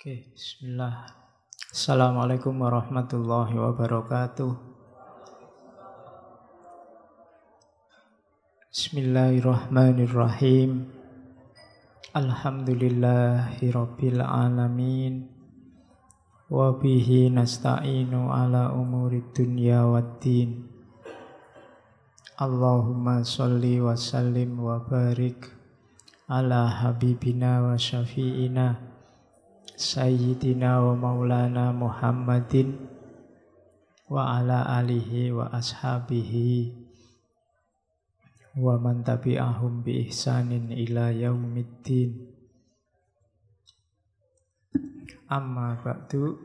Oke, bismillah. Assalamualaikum warahmatullahi wabarakatuh. Bismillahirrahmanirrahim. Alhamdulillahirabbil alamin. Wa bihi nasta'inu ala umuri dunya waddin. Allahumma sholli wa sallim wa barik ala habibina wa syafi'ina Sayyidina wa Maulana Muhammadin wa ala alihi wa ashabihi wa man tabi'ahum bi ihsanin ila yaumiddin amma ba'du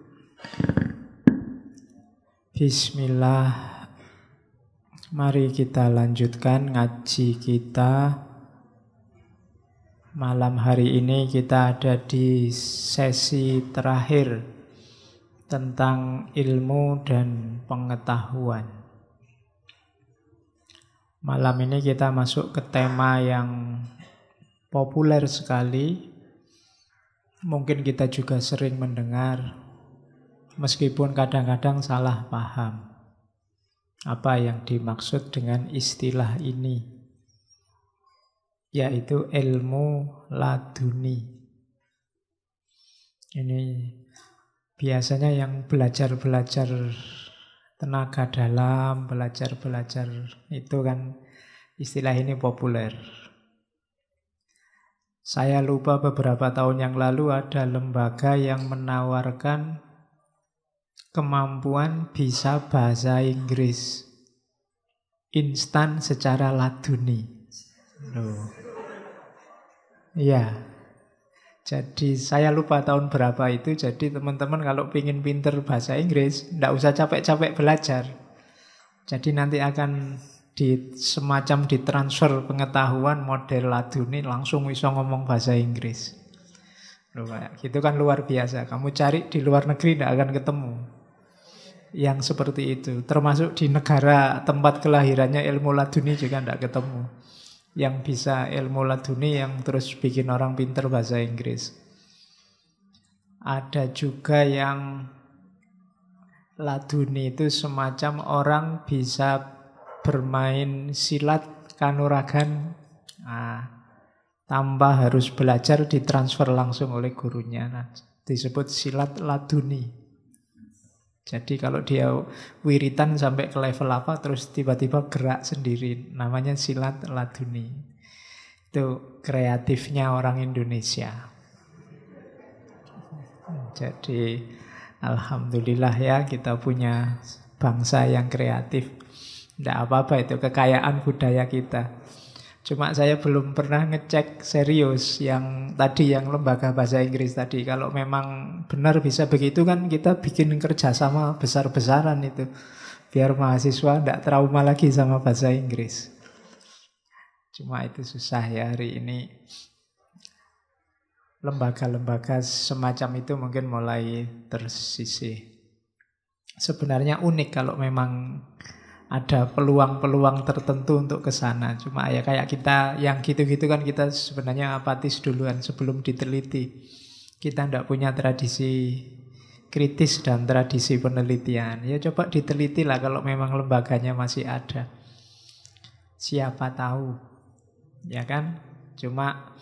bismillah mari kita lanjutkan ngaji kita Malam hari ini kita ada di sesi terakhir tentang ilmu dan pengetahuan. Malam ini kita masuk ke tema yang populer sekali. Mungkin kita juga sering mendengar, meskipun kadang-kadang salah paham apa yang dimaksud dengan istilah ini yaitu ilmu laduni. Ini biasanya yang belajar-belajar tenaga dalam, belajar-belajar itu kan istilah ini populer. Saya lupa beberapa tahun yang lalu ada lembaga yang menawarkan kemampuan bisa bahasa Inggris instan secara laduni. Loh. Iya. Jadi saya lupa tahun berapa itu. Jadi teman-teman kalau ingin pinter bahasa Inggris, ndak usah capek-capek belajar. Jadi nanti akan di semacam ditransfer pengetahuan model laduni langsung bisa ngomong bahasa Inggris. Lupa, kayak gitu kan luar biasa. Kamu cari di luar negeri ndak akan ketemu yang seperti itu. Termasuk di negara tempat kelahirannya ilmu laduni juga ndak ketemu yang bisa ilmu laduni yang terus bikin orang pinter bahasa Inggris. Ada juga yang laduni itu semacam orang bisa bermain silat kanuragan. Nah, tambah harus belajar ditransfer langsung oleh gurunya. Nah, disebut silat laduni. Jadi kalau dia wiritan sampai ke level apa terus tiba-tiba gerak sendiri namanya silat laduni. Itu kreatifnya orang Indonesia. Jadi alhamdulillah ya kita punya bangsa yang kreatif. Tidak apa-apa itu kekayaan budaya kita. Cuma saya belum pernah ngecek serius yang tadi yang lembaga bahasa Inggris tadi. Kalau memang benar bisa begitu kan kita bikin kerjasama besar-besaran itu. Biar mahasiswa tidak trauma lagi sama bahasa Inggris. Cuma itu susah ya hari ini. Lembaga-lembaga semacam itu mungkin mulai tersisih. Sebenarnya unik kalau memang ada peluang-peluang tertentu untuk ke sana. Cuma ya kayak kita yang gitu-gitu kan kita sebenarnya apatis duluan sebelum diteliti. Kita tidak punya tradisi kritis dan tradisi penelitian. Ya coba diteliti lah kalau memang lembaganya masih ada. Siapa tahu, ya kan? Cuma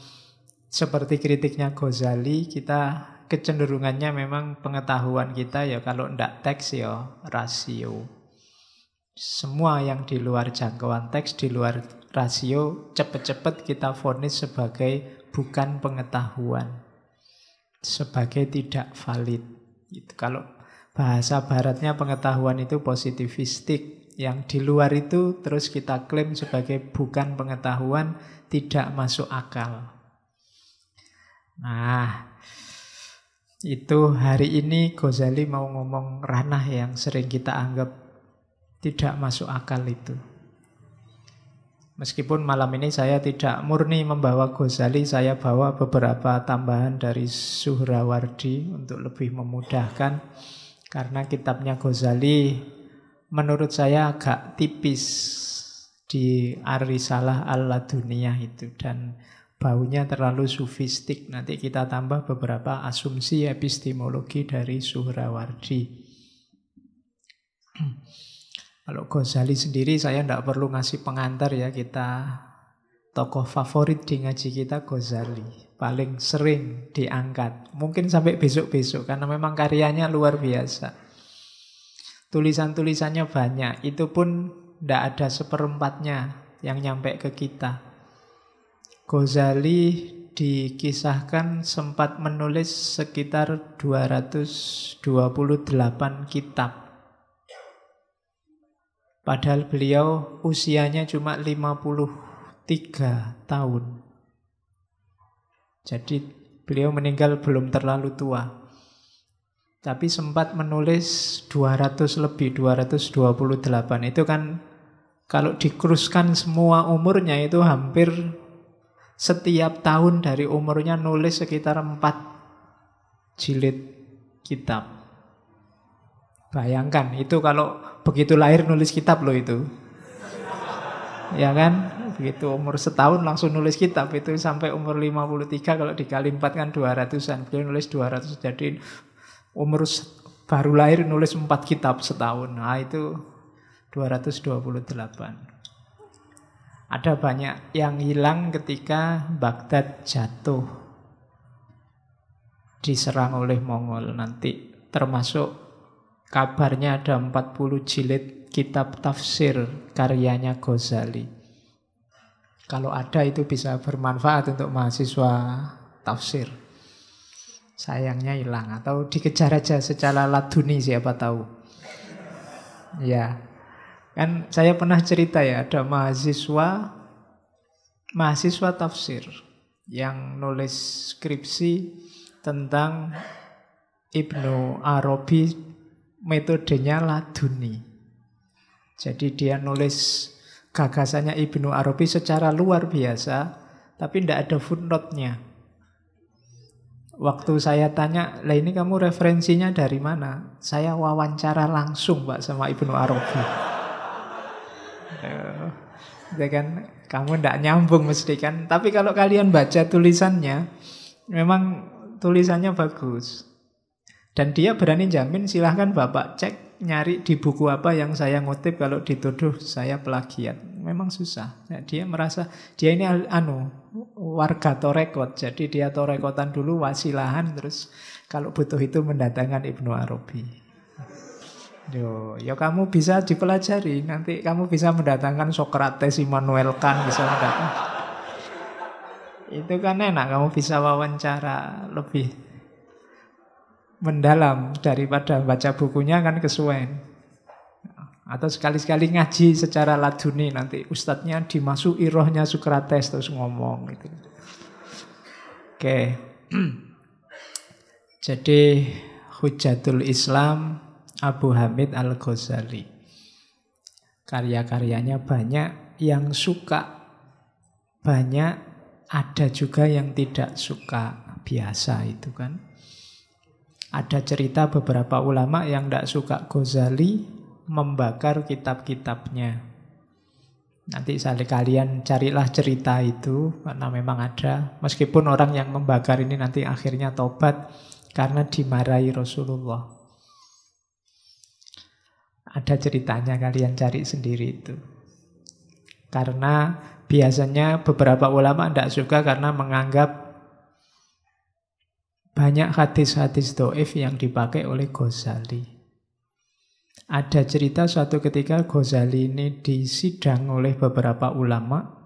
seperti kritiknya Ghazali, kita kecenderungannya memang pengetahuan kita ya kalau ndak teks ya rasio semua yang di luar jangkauan teks, di luar rasio, cepat-cepat kita vonis sebagai bukan pengetahuan, sebagai tidak valid. Itu kalau bahasa baratnya pengetahuan itu positivistik, yang di luar itu terus kita klaim sebagai bukan pengetahuan, tidak masuk akal. Nah, itu hari ini Gozali mau ngomong ranah yang sering kita anggap tidak masuk akal itu. Meskipun malam ini saya tidak murni membawa Ghazali, saya bawa beberapa tambahan dari Suhrawardi untuk lebih memudahkan. Karena kitabnya Ghazali menurut saya agak tipis di Arisalah Allah Dunia itu dan baunya terlalu sufistik. Nanti kita tambah beberapa asumsi epistemologi dari Suhrawardi. Kalau Ghazali sendiri saya tidak perlu ngasih pengantar ya kita tokoh favorit di ngaji kita Ghazali. Paling sering diangkat. Mungkin sampai besok-besok karena memang karyanya luar biasa. Tulisan-tulisannya banyak. Itu pun tidak ada seperempatnya yang nyampe ke kita. Ghazali dikisahkan sempat menulis sekitar 228 kitab Padahal beliau usianya cuma 53 tahun. Jadi beliau meninggal belum terlalu tua. Tapi sempat menulis 200 lebih, 228. Itu kan kalau dikeruskan semua umurnya itu hampir setiap tahun dari umurnya nulis sekitar 4 jilid kitab. Bayangkan itu kalau begitu lahir nulis kitab loh itu. Ya kan? Begitu umur setahun langsung nulis kitab itu sampai umur 53 kalau dikali 4 kan 200-an. Beliau nulis 200 jadi umur baru lahir nulis 4 kitab setahun. Nah, itu 228. Ada banyak yang hilang ketika Baghdad jatuh diserang oleh Mongol nanti termasuk Kabarnya ada 40 jilid kitab tafsir karyanya Ghazali. Kalau ada itu bisa bermanfaat untuk mahasiswa tafsir. Sayangnya hilang atau dikejar aja secara laduni siapa tahu. Ya. Kan saya pernah cerita ya ada mahasiswa mahasiswa tafsir yang nulis skripsi tentang Ibnu Arabi metodenya laduni. Jadi dia nulis gagasannya Ibnu Arabi secara luar biasa, tapi tidak ada footnote-nya. Waktu saya tanya, lah ini kamu referensinya dari mana? Saya wawancara langsung Pak sama Ibnu Arabi. ya gitu kan, kamu tidak nyambung mesti kan. Tapi kalau kalian baca tulisannya, memang tulisannya bagus. Dan dia berani jamin silahkan Bapak cek nyari di buku apa yang saya ngutip kalau dituduh saya plagiat. Memang susah. Nah, dia merasa dia ini anu warga Torekot. Jadi dia Torekotan dulu wasilahan terus kalau butuh itu mendatangkan Ibnu Arabi. Yo, yo kamu bisa dipelajari. Nanti kamu bisa mendatangkan Socrates, Immanuel Kant bisa mendatangkan. itu kan enak kamu bisa wawancara lebih mendalam daripada baca bukunya kan kesuwen. Atau sekali-sekali ngaji secara laduni nanti ustadznya dimasuki rohnya Sokrates terus ngomong gitu. Oke. Jadi Hujatul Islam Abu Hamid Al-Ghazali. Karya-karyanya banyak yang suka banyak ada juga yang tidak suka biasa itu kan. Ada cerita beberapa ulama yang tidak suka Ghazali membakar kitab-kitabnya. Nanti sekali kalian carilah cerita itu karena memang ada. Meskipun orang yang membakar ini nanti akhirnya tobat karena dimarahi Rasulullah. Ada ceritanya kalian cari sendiri itu. Karena biasanya beberapa ulama tidak suka karena menganggap banyak hadis-hadis do'if yang dipakai oleh Ghazali. Ada cerita suatu ketika Ghazali ini disidang oleh beberapa ulama.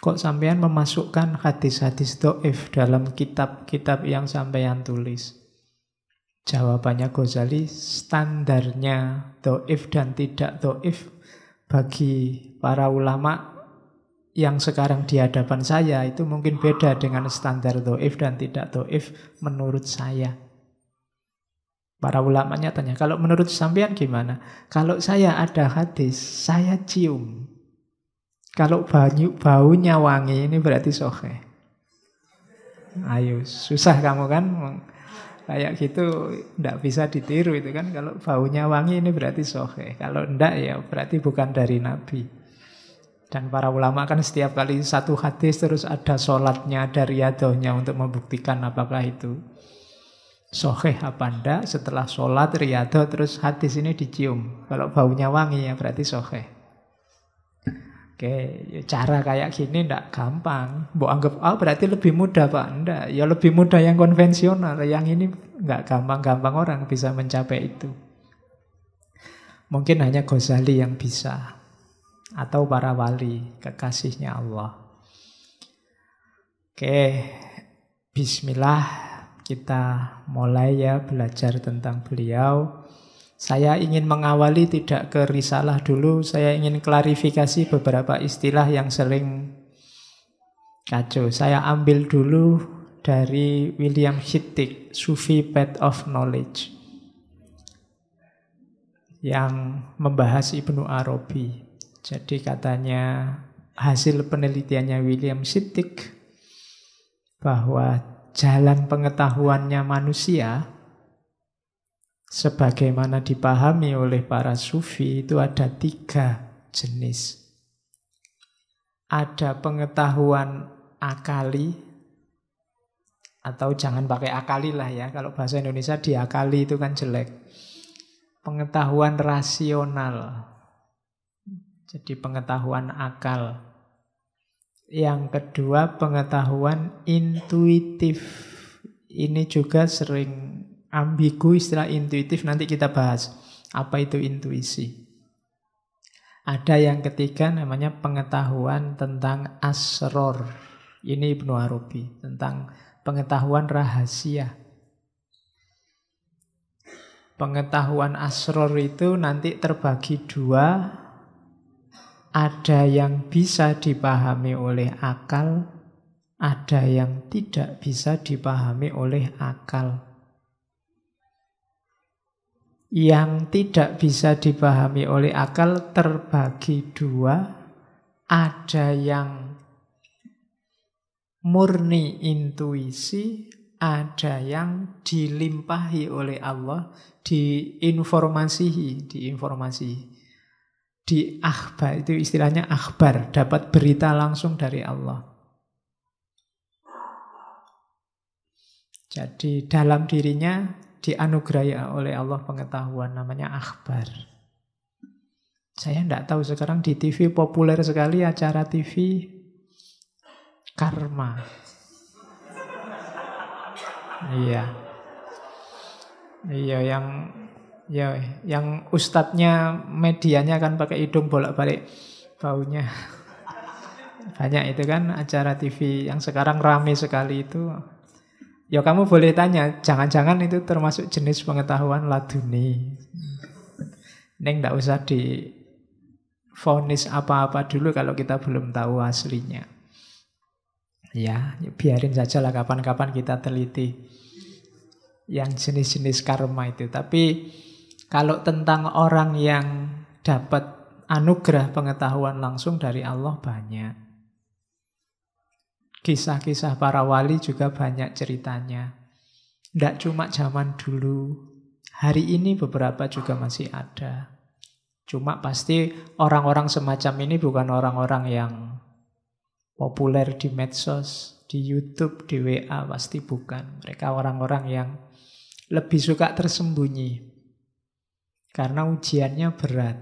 Kok sampean memasukkan hadis-hadis do'if dalam kitab-kitab yang sampean tulis? Jawabannya Ghazali, standarnya do'if dan tidak do'if bagi para ulama yang sekarang di hadapan saya itu mungkin beda dengan standar do'if dan tidak do'if menurut saya. Para ulamanya tanya, kalau menurut sampean gimana? Kalau saya ada hadis, saya cium. Kalau banyu, baunya wangi, ini berarti sohe. Ayo, susah kamu kan? Kayak gitu, ndak bisa ditiru itu kan. Kalau baunya wangi, ini berarti sohe. Kalau ndak ya berarti bukan dari Nabi. Dan para ulama kan setiap kali satu hadis terus ada sholatnya, ada riadohnya untuk membuktikan apakah itu soheh apa enggak. Setelah sholat, riadoh, terus hadis ini dicium. Kalau baunya wangi ya berarti soheh. Oke, ya cara kayak gini ndak gampang. Bu anggap, oh berarti lebih mudah Pak. Ndak, ya lebih mudah yang konvensional. Yang ini nggak gampang-gampang orang bisa mencapai itu. Mungkin hanya Ghazali yang bisa atau para wali, kekasihnya Allah. Oke, bismillah kita mulai ya belajar tentang beliau. Saya ingin mengawali tidak ke risalah dulu, saya ingin klarifikasi beberapa istilah yang sering kacau. Saya ambil dulu dari William Hittick, Sufi Path of Knowledge yang membahas Ibnu Arabi. Jadi katanya hasil penelitiannya William Sittig bahwa jalan pengetahuannya manusia sebagaimana dipahami oleh para sufi itu ada tiga jenis. Ada pengetahuan akali atau jangan pakai akali lah ya. Kalau bahasa Indonesia diakali itu kan jelek. Pengetahuan rasional jadi pengetahuan akal. Yang kedua pengetahuan intuitif. Ini juga sering ambigu istilah intuitif nanti kita bahas. Apa itu intuisi? Ada yang ketiga namanya pengetahuan tentang asror. Ini Ibnu Arabi tentang pengetahuan rahasia. Pengetahuan asror itu nanti terbagi dua, ada yang bisa dipahami oleh akal, ada yang tidak bisa dipahami oleh akal. Yang tidak bisa dipahami oleh akal terbagi dua, ada yang murni intuisi, ada yang dilimpahi oleh Allah, diinformasihi, diinformasihi di akhbar itu istilahnya akhbar dapat berita langsung dari Allah jadi dalam dirinya dianugerahi oleh Allah pengetahuan namanya akhbar saya tidak tahu sekarang di TV populer sekali acara TV karma iya iya yang Ya, yang ustadznya medianya kan pakai hidung bolak-balik baunya. Banyak itu kan acara TV yang sekarang rame sekali itu. Ya kamu boleh tanya, jangan-jangan itu termasuk jenis pengetahuan laduni. Neng tidak usah di fonis apa-apa dulu kalau kita belum tahu aslinya. Ya, biarin saja lah kapan-kapan kita teliti yang jenis-jenis karma itu. Tapi kalau tentang orang yang dapat anugerah pengetahuan langsung dari Allah banyak. Kisah-kisah para wali juga banyak ceritanya. Tidak cuma zaman dulu, hari ini beberapa juga masih ada. Cuma pasti orang-orang semacam ini bukan orang-orang yang populer di medsos, di YouTube, di WA, pasti bukan. Mereka orang-orang yang lebih suka tersembunyi, karena ujiannya berat.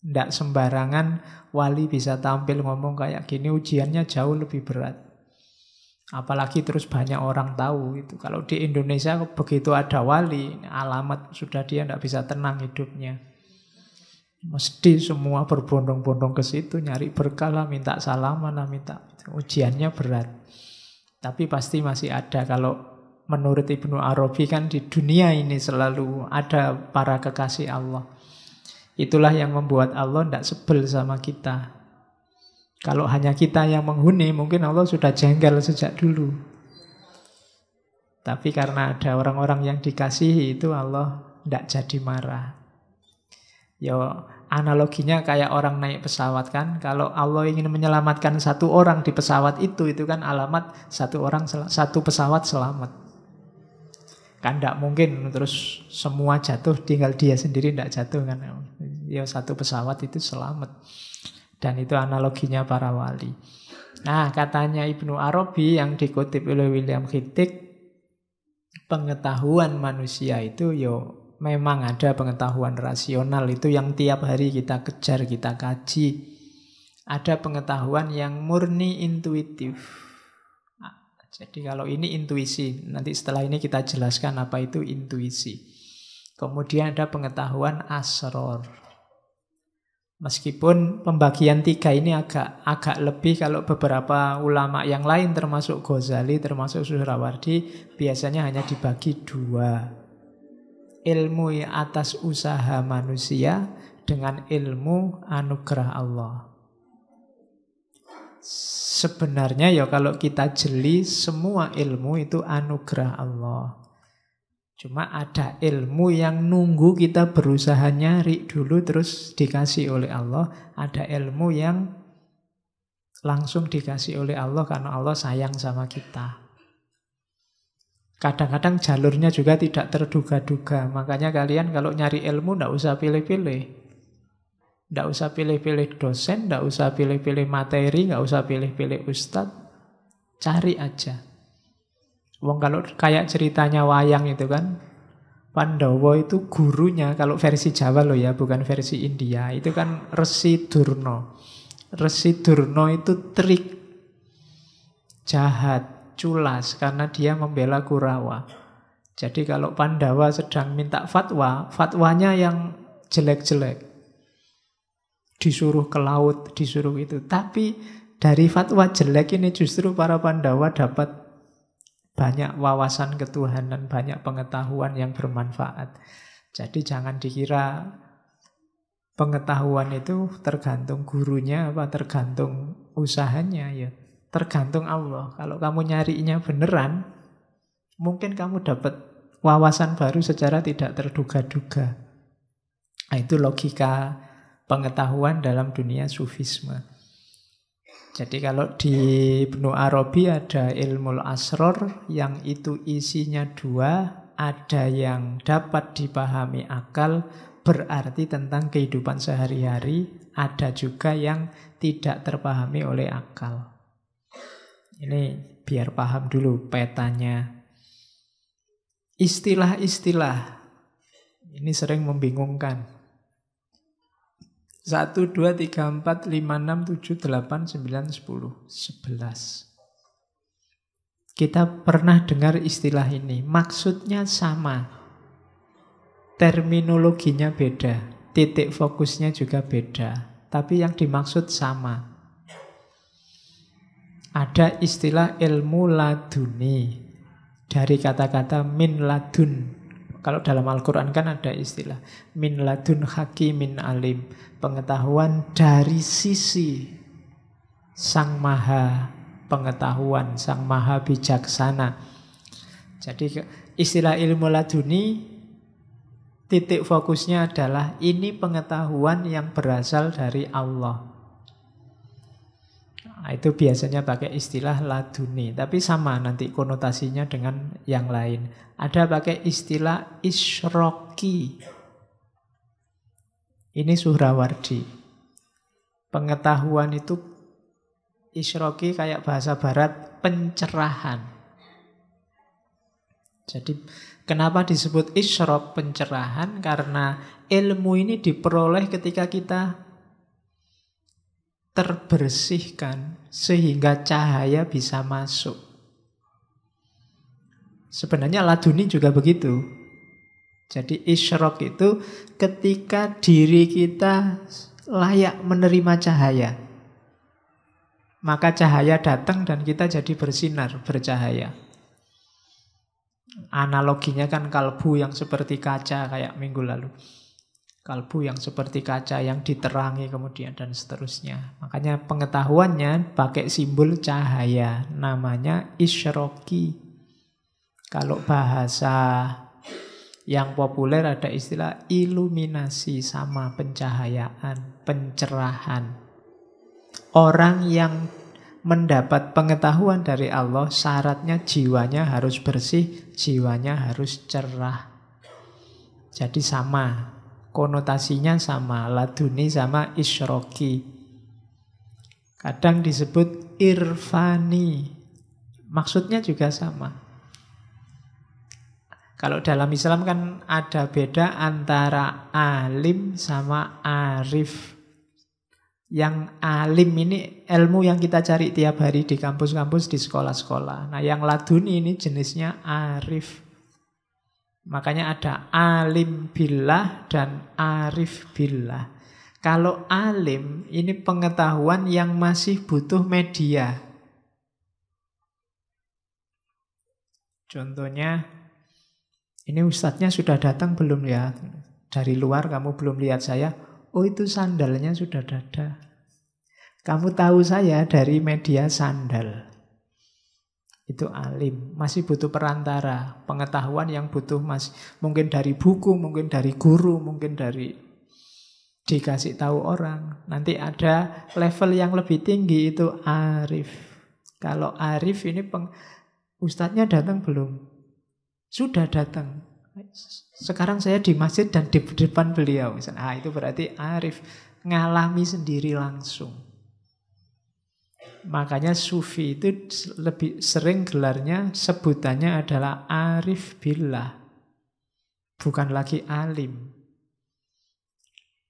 Tidak sembarangan wali bisa tampil ngomong kayak gini, ujiannya jauh lebih berat. Apalagi terus banyak orang tahu itu. Kalau di Indonesia begitu ada wali, alamat sudah dia tidak bisa tenang hidupnya. Mesti semua berbondong-bondong ke situ, nyari berkala minta salaman minta ujiannya berat. Tapi pasti masih ada kalau menurut Ibnu Arabi kan di dunia ini selalu ada para kekasih Allah. Itulah yang membuat Allah tidak sebel sama kita. Kalau hanya kita yang menghuni, mungkin Allah sudah jengkel sejak dulu. Tapi karena ada orang-orang yang dikasihi itu Allah tidak jadi marah. Yo, analoginya kayak orang naik pesawat kan kalau Allah ingin menyelamatkan satu orang di pesawat itu itu kan alamat satu orang satu pesawat selamat Kan tidak mungkin terus semua jatuh tinggal dia sendiri tidak jatuh kan. Ya satu pesawat itu selamat. Dan itu analoginya para wali. Nah katanya Ibnu Arabi yang dikutip oleh William Hittik pengetahuan manusia itu yo ya, memang ada pengetahuan rasional itu yang tiap hari kita kejar, kita kaji. Ada pengetahuan yang murni intuitif jadi kalau ini intuisi, nanti setelah ini kita jelaskan apa itu intuisi. Kemudian ada pengetahuan asror. Meskipun pembagian tiga ini agak agak lebih kalau beberapa ulama yang lain termasuk Ghazali, termasuk Suhrawardi biasanya hanya dibagi dua. Ilmu atas usaha manusia dengan ilmu anugerah Allah. Sebenarnya ya kalau kita jeli semua ilmu itu anugerah Allah. Cuma ada ilmu yang nunggu kita berusaha nyari dulu terus dikasih oleh Allah. Ada ilmu yang langsung dikasih oleh Allah karena Allah sayang sama kita. Kadang-kadang jalurnya juga tidak terduga-duga. Makanya kalian kalau nyari ilmu tidak usah pilih-pilih. Tidak usah pilih-pilih dosen, tidak usah pilih-pilih materi, nggak usah pilih-pilih ustadz. Cari aja. Wong kalau kayak ceritanya wayang itu kan, Pandawa itu gurunya, kalau versi Jawa loh ya, bukan versi India, itu kan Resi Durno. Resi Durno itu trik, jahat, culas, karena dia membela Kurawa. Jadi kalau Pandawa sedang minta fatwa, fatwanya yang jelek-jelek disuruh ke laut, disuruh itu. Tapi dari fatwa jelek ini justru para Pandawa dapat banyak wawasan ketuhanan, banyak pengetahuan yang bermanfaat. Jadi jangan dikira pengetahuan itu tergantung gurunya apa tergantung usahanya ya. Tergantung Allah. Kalau kamu nyarinya beneran, mungkin kamu dapat wawasan baru secara tidak terduga-duga. Nah, itu logika pengetahuan dalam dunia sufisme. Jadi kalau di Ibnu Arabi ada ilmu asror yang itu isinya dua, ada yang dapat dipahami akal berarti tentang kehidupan sehari-hari, ada juga yang tidak terpahami oleh akal. Ini biar paham dulu petanya. Istilah-istilah ini sering membingungkan. 1, 2, 3, 4, 5, 6, 7, 8, 9, 10, 11. Kita pernah dengar istilah ini. Maksudnya sama. Terminologinya beda. Titik fokusnya juga beda. Tapi yang dimaksud sama. Ada istilah ilmu laduni. Dari kata-kata min ladun. Kalau dalam Al-Quran kan ada istilah min ladun min alim. Pengetahuan dari sisi sang maha pengetahuan, sang maha bijaksana. Jadi istilah ilmu laduni titik fokusnya adalah ini pengetahuan yang berasal dari Allah. Nah, itu biasanya pakai istilah laduni, tapi sama nanti konotasinya dengan yang lain. Ada pakai istilah isroki. Ini Suhrawardi. Pengetahuan itu isroki kayak bahasa barat pencerahan. Jadi kenapa disebut isrok pencerahan? Karena ilmu ini diperoleh ketika kita terbersihkan sehingga cahaya bisa masuk. Sebenarnya laduni juga begitu. Jadi isyrok itu ketika diri kita layak menerima cahaya. Maka cahaya datang dan kita jadi bersinar, bercahaya. Analoginya kan kalbu yang seperti kaca kayak minggu lalu kalbu yang seperti kaca yang diterangi kemudian dan seterusnya. Makanya pengetahuannya pakai simbol cahaya, namanya isyroki. Kalau bahasa yang populer ada istilah iluminasi sama pencahayaan, pencerahan. Orang yang mendapat pengetahuan dari Allah syaratnya jiwanya harus bersih, jiwanya harus cerah. Jadi sama konotasinya sama, laduni sama isroki, Kadang disebut irfani, maksudnya juga sama. Kalau dalam Islam kan ada beda antara alim sama arif. Yang alim ini ilmu yang kita cari tiap hari di kampus-kampus, di sekolah-sekolah. Nah yang laduni ini jenisnya arif. Makanya ada alim billah dan arif billah. Kalau alim ini pengetahuan yang masih butuh media. Contohnya, ini ustadznya sudah datang belum ya? Dari luar kamu belum lihat saya. Oh itu sandalnya sudah dada Kamu tahu saya dari media sandal itu alim masih butuh perantara pengetahuan yang butuh mas mungkin dari buku mungkin dari guru mungkin dari dikasih tahu orang nanti ada level yang lebih tinggi itu arif kalau arif ini peng, ustadznya datang belum sudah datang sekarang saya di masjid dan di depan beliau ah itu berarti arif ngalami sendiri langsung Makanya sufi itu lebih sering gelarnya sebutannya adalah arif billah. Bukan lagi alim.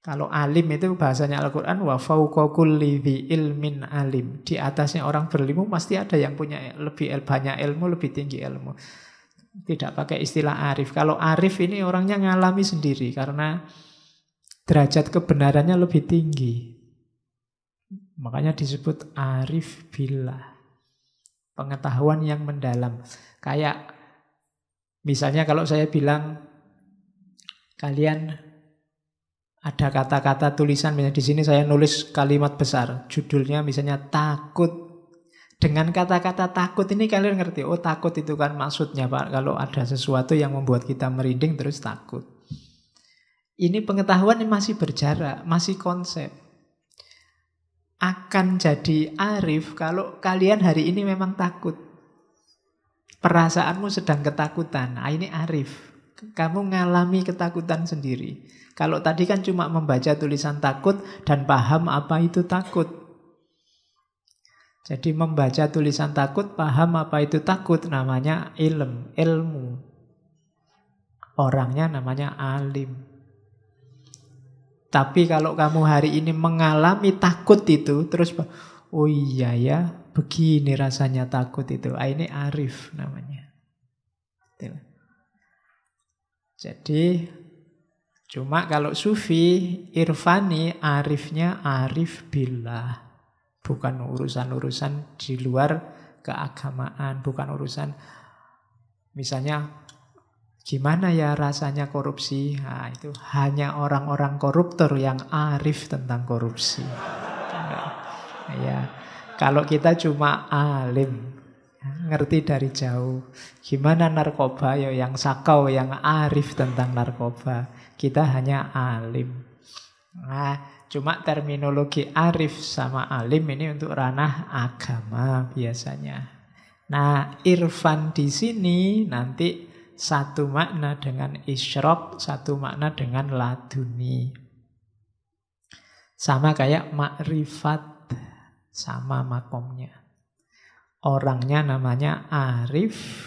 Kalau alim itu bahasanya Al-Quran wa ilmin alim. Di atasnya orang berilmu pasti ada yang punya lebih banyak ilmu, lebih tinggi ilmu. Tidak pakai istilah arif. Kalau arif ini orangnya ngalami sendiri karena derajat kebenarannya lebih tinggi. Makanya disebut arif bila. Pengetahuan yang mendalam. Kayak misalnya kalau saya bilang kalian ada kata-kata tulisan misalnya di sini saya nulis kalimat besar, judulnya misalnya takut. Dengan kata-kata takut ini kalian ngerti, oh takut itu kan maksudnya Pak kalau ada sesuatu yang membuat kita merinding terus takut. Ini pengetahuan yang masih berjarak, masih konsep akan jadi arif kalau kalian hari ini memang takut. Perasaanmu sedang ketakutan. Nah, ini arif. Kamu ngalami ketakutan sendiri. Kalau tadi kan cuma membaca tulisan takut dan paham apa itu takut. Jadi membaca tulisan takut, paham apa itu takut namanya ilm, ilmu. Orangnya namanya alim. Tapi kalau kamu hari ini mengalami takut itu, terus oh iya ya, begini rasanya takut itu. Ah, ini arif namanya. Gitu. Jadi cuma kalau sufi irfani arifnya arif bila Bukan urusan-urusan di luar keagamaan, bukan urusan misalnya Gimana ya rasanya korupsi? Nah, itu hanya orang-orang koruptor yang arif tentang korupsi. ya, kalau kita cuma alim, ngerti dari jauh. Gimana narkoba ya yang sakau, yang arif tentang narkoba. Kita hanya alim. Nah, cuma terminologi arif sama alim ini untuk ranah agama biasanya. Nah, irfan di sini nanti satu makna dengan isyrok, satu makna dengan laduni. Sama kayak makrifat, sama makomnya. Orangnya namanya arif,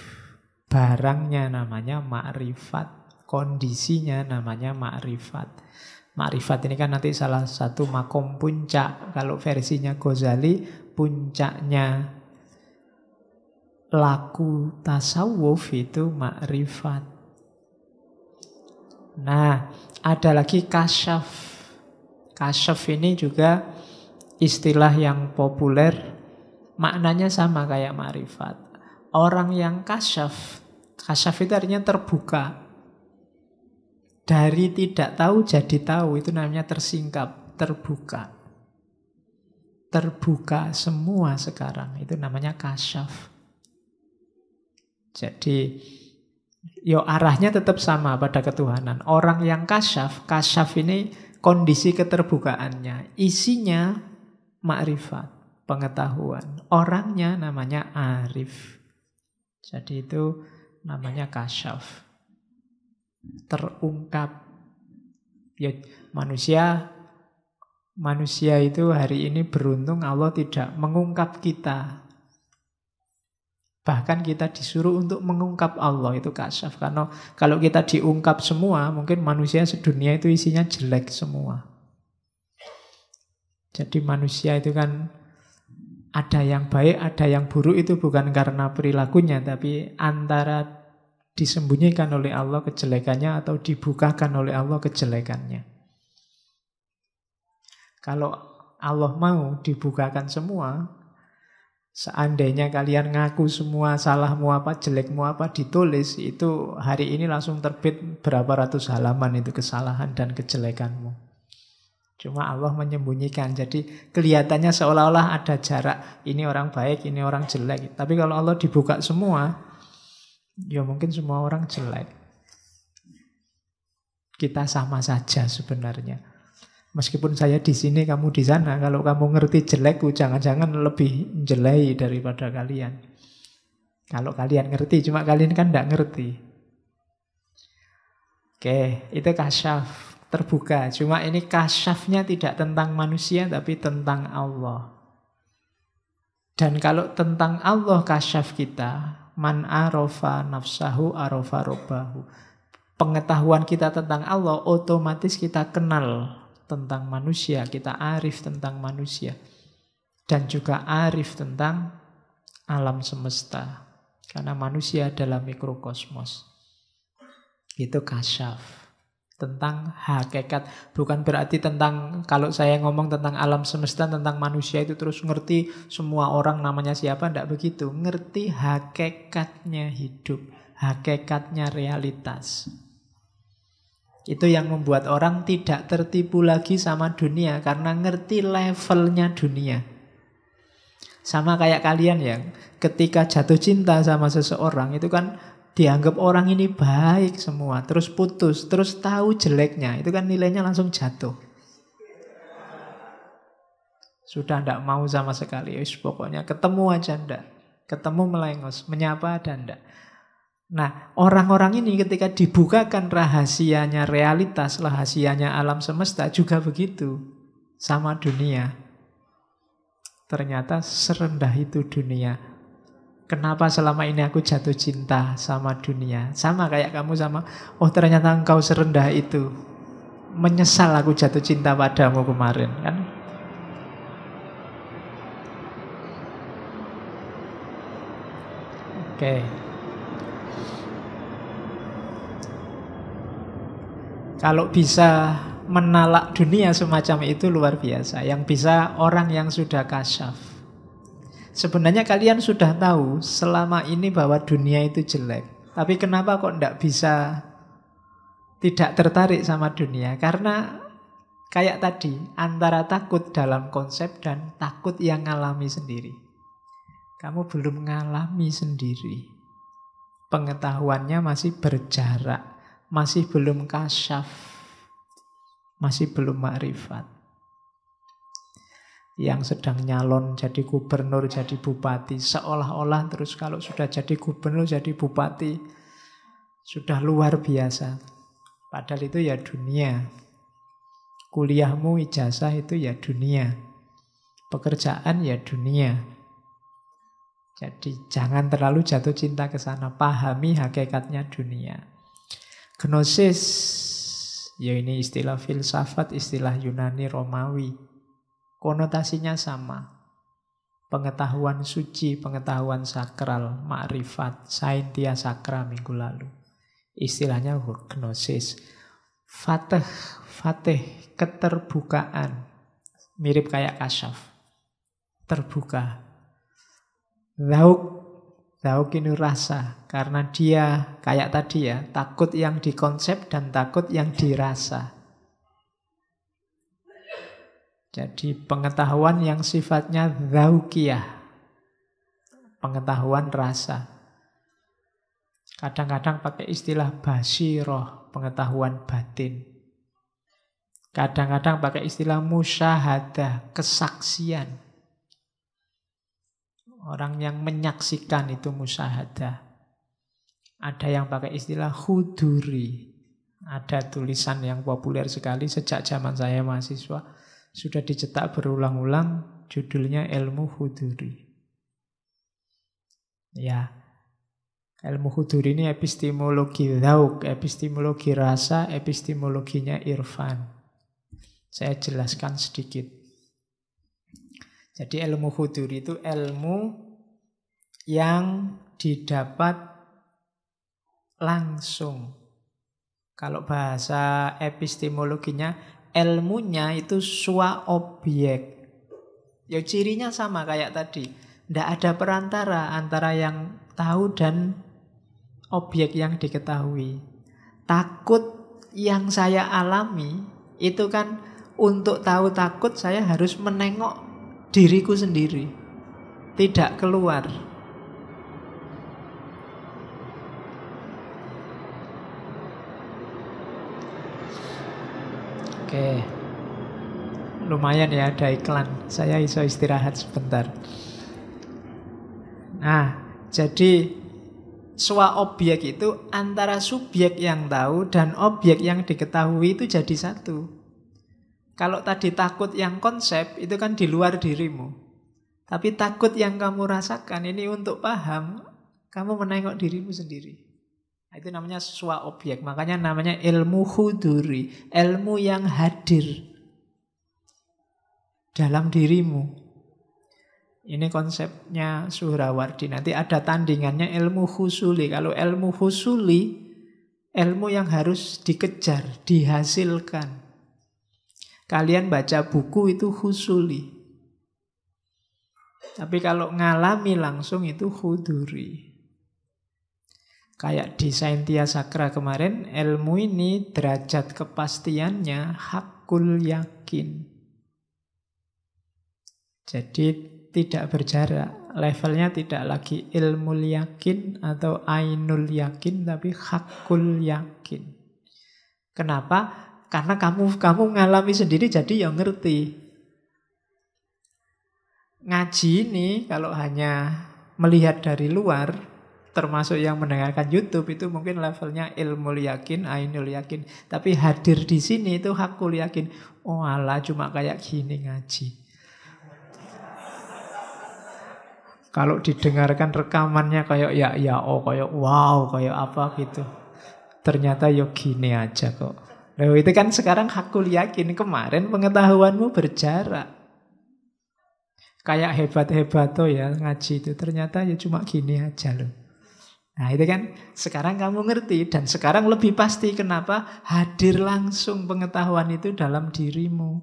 barangnya namanya makrifat, kondisinya namanya makrifat. Makrifat ini kan nanti salah satu makom puncak. Kalau versinya Ghazali, puncaknya laku tasawuf itu makrifat. Nah, ada lagi kasyaf. Kasyaf ini juga istilah yang populer, maknanya sama kayak makrifat. Orang yang kasyaf, kasyaf itu artinya terbuka. Dari tidak tahu jadi tahu, itu namanya tersingkap, terbuka. Terbuka semua sekarang, itu namanya kasyaf. Jadi yo arahnya tetap sama pada ketuhanan. Orang yang kasyaf, kasyaf ini kondisi keterbukaannya, isinya makrifat, pengetahuan. Orangnya namanya arif. Jadi itu namanya kasyaf. Terungkap. Ya manusia manusia itu hari ini beruntung Allah tidak mengungkap kita Bahkan kita disuruh untuk mengungkap Allah itu kasaf. Karena kalau kita diungkap semua, mungkin manusia sedunia itu isinya jelek semua. Jadi manusia itu kan ada yang baik, ada yang buruk itu bukan karena perilakunya, tapi antara disembunyikan oleh Allah kejelekannya atau dibukakan oleh Allah kejelekannya. Kalau Allah mau dibukakan semua, Seandainya kalian ngaku semua salahmu apa, jelekmu apa ditulis, itu hari ini langsung terbit berapa ratus halaman itu kesalahan dan kejelekanmu. Cuma Allah menyembunyikan. Jadi kelihatannya seolah-olah ada jarak. Ini orang baik, ini orang jelek. Tapi kalau Allah dibuka semua, ya mungkin semua orang jelek. Kita sama saja sebenarnya. Meskipun saya di sini, kamu di sana. Kalau kamu ngerti jelek, jangan-jangan lebih jelek daripada kalian. Kalau kalian ngerti, cuma kalian kan tidak ngerti. Oke, itu kasyaf terbuka. Cuma ini kasyafnya tidak tentang manusia, tapi tentang Allah. Dan kalau tentang Allah kasyaf kita, man arofa nafsahu arofa robahu. Pengetahuan kita tentang Allah otomatis kita kenal tentang manusia, kita arif tentang manusia, dan juga arif tentang alam semesta. Karena manusia adalah mikrokosmos. Itu kasyaf tentang hakikat bukan berarti tentang kalau saya ngomong tentang alam semesta tentang manusia itu terus ngerti semua orang namanya siapa tidak begitu ngerti hakikatnya hidup hakikatnya realitas itu yang membuat orang tidak tertipu lagi sama dunia karena ngerti levelnya dunia. Sama kayak kalian yang ketika jatuh cinta sama seseorang itu kan dianggap orang ini baik semua, terus putus, terus tahu jeleknya, itu kan nilainya langsung jatuh. Sudah ndak mau sama sekali, Yus, pokoknya ketemu aja ndak. Ketemu melengos, menyapa dan ndak. Nah, orang-orang ini ketika dibukakan rahasianya realitas, rahasianya alam semesta juga begitu. Sama dunia. Ternyata serendah itu dunia. Kenapa selama ini aku jatuh cinta sama dunia? Sama kayak kamu sama, oh ternyata engkau serendah itu. Menyesal aku jatuh cinta padamu kemarin, kan? Oke. Okay. Kalau bisa menalak dunia semacam itu luar biasa. Yang bisa orang yang sudah kasyaf. Sebenarnya kalian sudah tahu selama ini bahwa dunia itu jelek. Tapi kenapa kok tidak bisa tidak tertarik sama dunia? Karena kayak tadi, antara takut dalam konsep dan takut yang ngalami sendiri. Kamu belum ngalami sendiri. Pengetahuannya masih berjarak masih belum kasyaf, masih belum makrifat. Yang sedang nyalon jadi gubernur, jadi bupati, seolah-olah terus kalau sudah jadi gubernur, jadi bupati, sudah luar biasa. Padahal itu ya dunia. Kuliahmu, ijazah itu ya dunia. Pekerjaan ya dunia. Jadi jangan terlalu jatuh cinta ke sana. Pahami hakikatnya dunia. Gnosis, ya ini istilah filsafat, istilah Yunani Romawi. Konotasinya sama. Pengetahuan suci, pengetahuan sakral, makrifat, saintia sakra minggu lalu. Istilahnya gnosis. Fateh, fateh, keterbukaan. Mirip kayak kasyaf. Terbuka. Lauk Daukinu rasa, karena dia kayak tadi ya, takut yang dikonsep dan takut yang dirasa. Jadi pengetahuan yang sifatnya zaukiyah, pengetahuan rasa. Kadang-kadang pakai istilah basiroh, pengetahuan batin. Kadang-kadang pakai istilah musyahadah, kesaksian. Orang yang menyaksikan itu musahada. Ada yang pakai istilah huduri. Ada tulisan yang populer sekali sejak zaman saya mahasiswa. Sudah dicetak berulang-ulang. Judulnya ilmu huduri. Ya, ilmu huduri ini epistemologi zauk, epistemologi rasa, epistemologinya irfan. Saya jelaskan sedikit. Jadi ilmu hudur itu ilmu yang didapat langsung. Kalau bahasa epistemologinya, ilmunya itu sua objek. Ya cirinya sama kayak tadi. Tidak ada perantara antara yang tahu dan objek yang diketahui. Takut yang saya alami itu kan untuk tahu takut saya harus menengok diriku sendiri, tidak keluar. Oke, lumayan ya ada iklan. Saya iso istirahat sebentar. Nah, jadi Sua objek itu antara subjek yang tahu dan objek yang diketahui itu jadi satu. Kalau tadi takut yang konsep itu kan di luar dirimu. Tapi takut yang kamu rasakan ini untuk paham, kamu menengok dirimu sendiri. Nah, itu namanya sesuai objek. Makanya namanya ilmu huduri, ilmu yang hadir dalam dirimu. Ini konsepnya Suhrawardi. Nanti ada tandingannya ilmu husuli. Kalau ilmu husuli, ilmu yang harus dikejar, dihasilkan. Kalian baca buku itu khusuli. Tapi kalau ngalami langsung itu huduri. Kayak di Saintia Sakra kemarin, ilmu ini derajat kepastiannya hakul yakin. Jadi tidak berjarak levelnya tidak lagi ilmu yakin atau ainul yakin tapi hakul yakin. Kenapa? karena kamu kamu ngalami sendiri jadi yang ngerti. Ngaji ini kalau hanya melihat dari luar, termasuk yang mendengarkan YouTube itu mungkin levelnya ilmu yakin, ainul yakin. Tapi hadir di sini itu hakul yakin. Oh Allah cuma kayak gini ngaji. Kalau didengarkan rekamannya kayak ya ya oh kayak wow kayak apa gitu. Ternyata yo ya gini aja kok. Loh, itu kan sekarang aku yakin. Kemarin pengetahuanmu berjarak. Kayak hebat-hebat tuh ya ngaji itu. Ternyata ya cuma gini aja loh. Nah itu kan sekarang kamu ngerti dan sekarang lebih pasti kenapa hadir langsung pengetahuan itu dalam dirimu.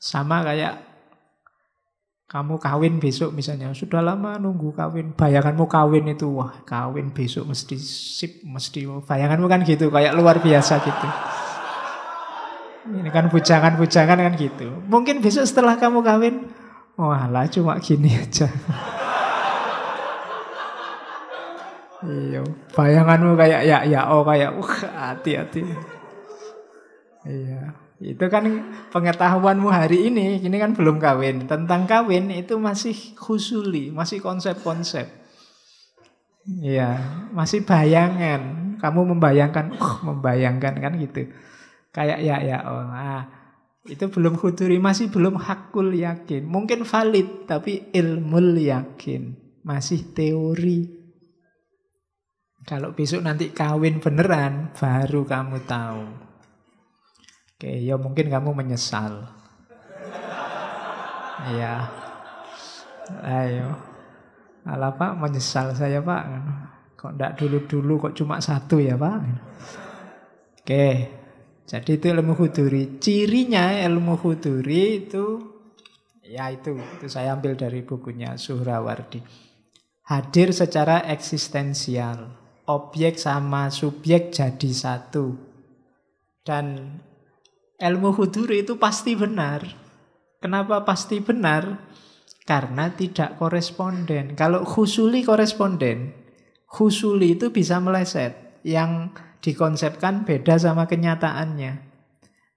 Sama kayak kamu kawin besok misalnya, sudah lama nunggu kawin. Bayanganmu kawin itu, wah kawin besok mesti sip, mesti. Bayanganmu kan gitu, kayak luar biasa gitu. Ini kan bujangan-bujangan kan gitu. Mungkin besok setelah kamu kawin, wah lah cuma gini aja. Iya, bayanganmu kayak ya ya oh kayak wah hati-hati. Iya. Itu kan pengetahuanmu hari ini, ini kan belum kawin. Tentang kawin itu masih khusuli, masih konsep-konsep. Iya, masih bayangan. Kamu membayangkan, oh, membayangkan kan gitu. Kayak ya ya oh. Nah, itu belum khuturi, masih belum hakul yakin. Mungkin valid, tapi ilmu yakin. Masih teori, kalau besok nanti kawin beneran, baru kamu tahu. Oke, ya mungkin kamu menyesal. Iya. Ayo. Alah Pak, menyesal saya Pak. Kok ndak dulu-dulu kok cuma satu ya Pak? Oke. Jadi itu ilmu huduri. Cirinya ilmu huduri itu ya itu, itu saya ambil dari bukunya Suhrawardi. Hadir secara eksistensial. Objek sama subjek jadi satu. Dan ilmu huduri itu pasti benar. Kenapa pasti benar? Karena tidak koresponden. Kalau khusuli koresponden, khusuli itu bisa meleset. Yang dikonsepkan beda sama kenyataannya.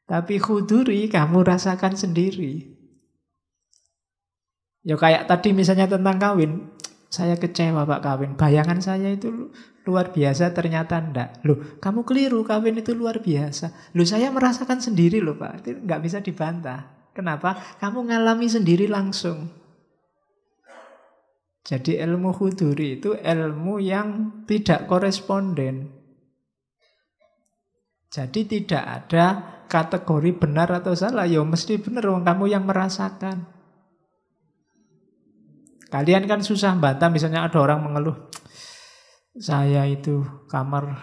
Tapi huduri kamu rasakan sendiri. Ya kayak tadi misalnya tentang kawin. Saya kecewa pak kawin. Bayangan saya itu luar biasa ternyata ndak. Loh, kamu keliru, kawin itu luar biasa. Loh, saya merasakan sendiri loh Pak, itu nggak bisa dibantah. Kenapa? Kamu ngalami sendiri langsung. Jadi ilmu huduri itu ilmu yang tidak koresponden. Jadi tidak ada kategori benar atau salah. Ya mesti benar, wong kamu yang merasakan. Kalian kan susah bantah misalnya ada orang mengeluh saya itu kamar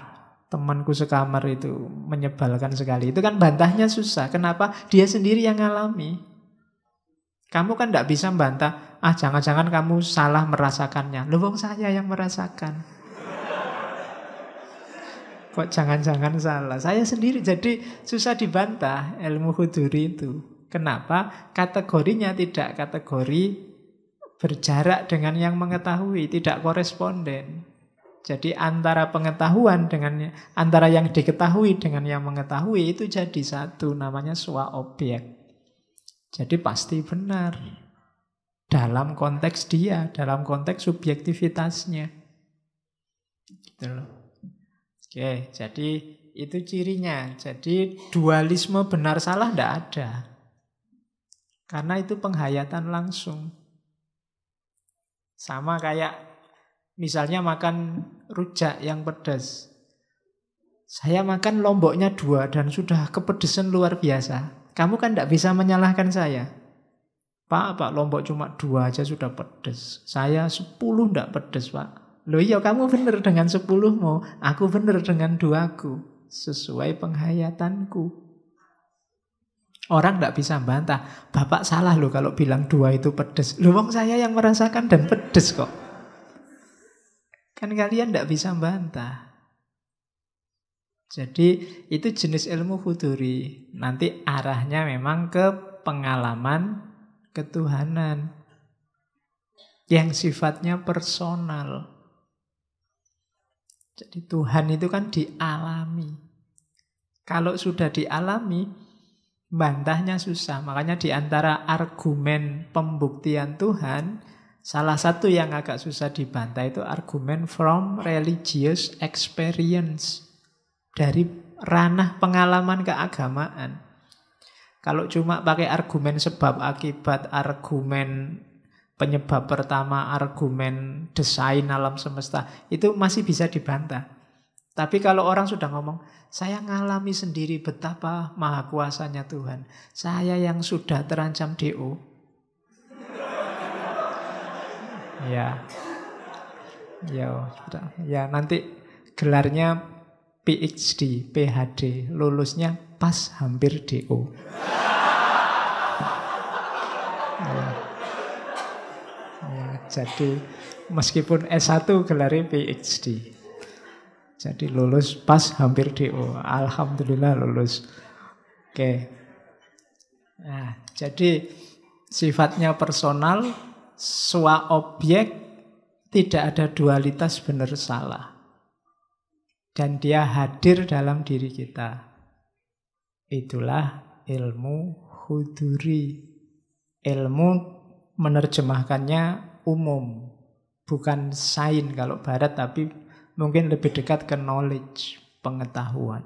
temanku sekamar itu menyebalkan sekali. Itu kan bantahnya susah. Kenapa? Dia sendiri yang ngalami. Kamu kan tidak bisa bantah, ah jangan-jangan kamu salah merasakannya. Lubang saja saya yang merasakan. Kok jangan-jangan salah. Saya sendiri jadi susah dibantah ilmu huduri itu. Kenapa? Kategorinya tidak kategori berjarak dengan yang mengetahui, tidak koresponden. Jadi antara pengetahuan dengan antara yang diketahui dengan yang mengetahui itu jadi satu namanya swa objek. Jadi pasti benar dalam konteks dia, dalam konteks subjektivitasnya. Gitu loh. Oke, jadi itu cirinya. Jadi dualisme benar salah tidak ada. Karena itu penghayatan langsung. Sama kayak misalnya makan rujak yang pedas. Saya makan lomboknya dua dan sudah kepedesan luar biasa. Kamu kan tidak bisa menyalahkan saya. Pak, Pak, lombok cuma dua aja sudah pedes. Saya sepuluh tidak pedes, Pak. Loh iya, kamu benar dengan sepuluhmu. Aku benar dengan duaku. Sesuai penghayatanku. Orang tidak bisa bantah. Bapak salah loh kalau bilang dua itu pedes. Loh, saya yang merasakan dan pedes kok. Kan kalian tidak bisa bantah. Jadi itu jenis ilmu futuri. Nanti arahnya memang ke pengalaman ketuhanan. Yang sifatnya personal. Jadi Tuhan itu kan dialami. Kalau sudah dialami, bantahnya susah. Makanya di antara argumen pembuktian Tuhan, Salah satu yang agak susah dibantah itu argumen from religious experience. Dari ranah pengalaman keagamaan. Kalau cuma pakai argumen sebab akibat, argumen penyebab pertama, argumen desain alam semesta, itu masih bisa dibantah. Tapi kalau orang sudah ngomong, saya ngalami sendiri betapa maha kuasanya Tuhan. Saya yang sudah terancam DO, Ya. Ya, ya nanti gelarnya PhD, PhD, lulusnya pas hampir DO. ya. Ya, jadi meskipun S1 gelarnya PhD. Jadi lulus pas hampir DO. Alhamdulillah lulus. Oke. Nah, jadi sifatnya personal, swa objek tidak ada dualitas benar salah. Dan dia hadir dalam diri kita. Itulah ilmu huduri. Ilmu menerjemahkannya umum. Bukan sain kalau barat tapi mungkin lebih dekat ke knowledge, pengetahuan.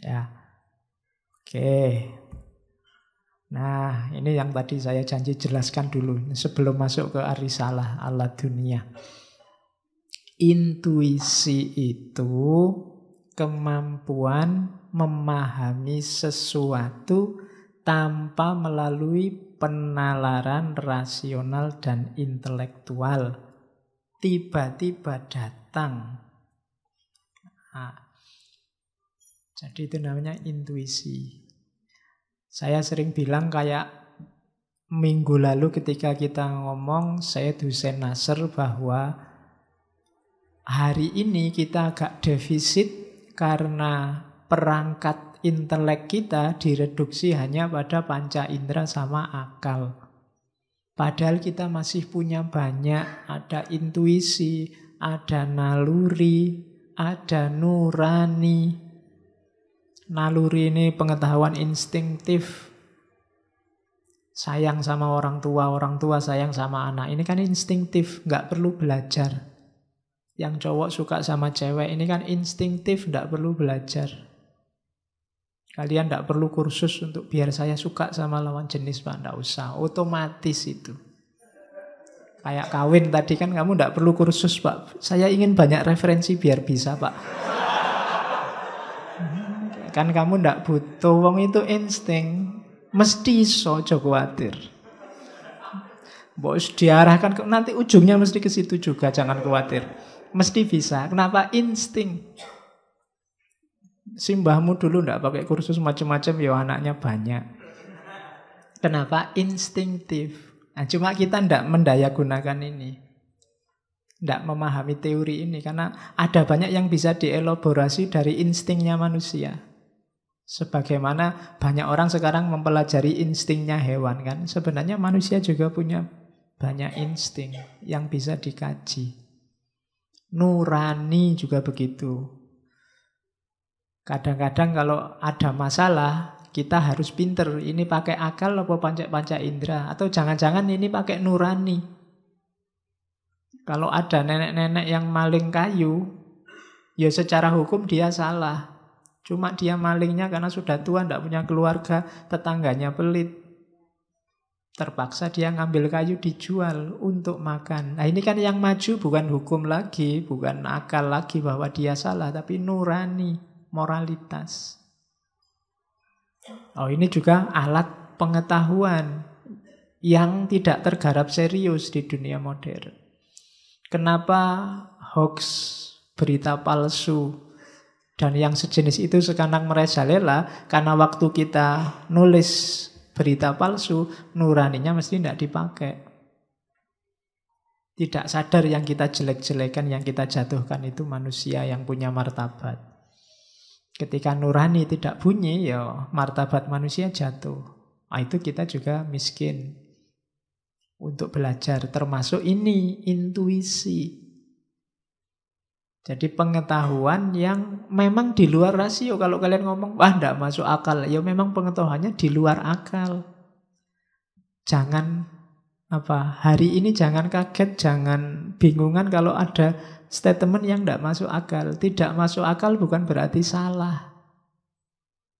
Ya. Oke, Nah, ini yang tadi saya janji jelaskan dulu sebelum masuk ke arisalah ala dunia. Intuisi itu kemampuan memahami sesuatu tanpa melalui penalaran rasional dan intelektual. Tiba-tiba datang. Nah, jadi itu namanya intuisi. Saya sering bilang kayak minggu lalu ketika kita ngomong saya Hussein Nasr bahwa hari ini kita agak defisit karena perangkat intelek kita direduksi hanya pada panca indera sama akal. Padahal kita masih punya banyak, ada intuisi, ada naluri, ada nurani, Naluri ini pengetahuan instingtif. Sayang sama orang tua, orang tua sayang sama anak. Ini kan instingtif, nggak perlu belajar. Yang cowok suka sama cewek ini kan instingtif, nggak perlu belajar. Kalian nggak perlu kursus untuk biar saya suka sama lawan jenis, Pak. Nggak usah, otomatis itu. Kayak kawin tadi kan kamu nggak perlu kursus, Pak. Saya ingin banyak referensi biar bisa, Pak kan kamu ndak butuh wong itu insting mesti iso Joko khawatir bos diarahkan ke, nanti ujungnya mesti ke situ juga jangan khawatir mesti bisa kenapa insting simbahmu dulu ndak pakai kursus macam-macam ya anaknya banyak kenapa instingtif nah, cuma kita ndak mendaya gunakan ini tidak memahami teori ini karena ada banyak yang bisa dielaborasi dari instingnya manusia. Sebagaimana banyak orang sekarang mempelajari instingnya hewan kan, sebenarnya manusia juga punya banyak insting yang bisa dikaji. Nurani juga begitu. Kadang-kadang kalau ada masalah, kita harus pinter. Ini pakai akal apa pancak-pancak indera? Atau jangan-jangan ini pakai nurani. Kalau ada nenek-nenek yang maling kayu, ya secara hukum dia salah. Cuma dia malingnya karena sudah tua, tidak punya keluarga, tetangganya pelit. Terpaksa dia ngambil kayu dijual untuk makan. Nah ini kan yang maju bukan hukum lagi, bukan akal lagi bahwa dia salah, tapi nurani, moralitas. Oh ini juga alat pengetahuan yang tidak tergarap serius di dunia modern. Kenapa hoax berita palsu dan yang sejenis itu sekarang merajalela karena waktu kita nulis berita palsu, nuraninya mesti tidak dipakai. Tidak sadar yang kita jelek-jelekan, yang kita jatuhkan itu manusia yang punya martabat. Ketika nurani tidak bunyi, ya martabat manusia jatuh. Nah, itu kita juga miskin. Untuk belajar, termasuk ini, intuisi. Jadi pengetahuan yang memang di luar rasio. Kalau kalian ngomong, wah tidak masuk akal. Ya memang pengetahuannya di luar akal. Jangan apa hari ini jangan kaget, jangan bingungan kalau ada statement yang tidak masuk akal. Tidak masuk akal bukan berarti salah.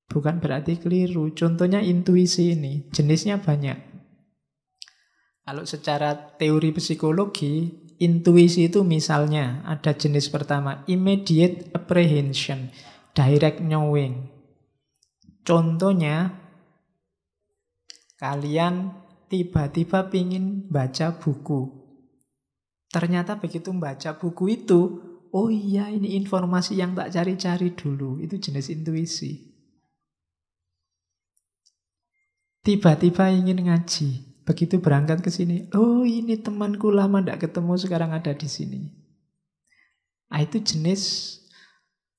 Bukan berarti keliru. Contohnya intuisi ini. Jenisnya banyak. Kalau secara teori psikologi, Intuisi itu misalnya ada jenis pertama, immediate apprehension, direct knowing. Contohnya, kalian tiba-tiba pingin baca buku. Ternyata begitu baca buku itu, oh iya ini informasi yang tak cari-cari dulu. Itu jenis intuisi. Tiba-tiba ingin ngaji, Begitu berangkat ke sini, oh ini temanku lama tidak ketemu sekarang ada di sini. Ah, itu jenis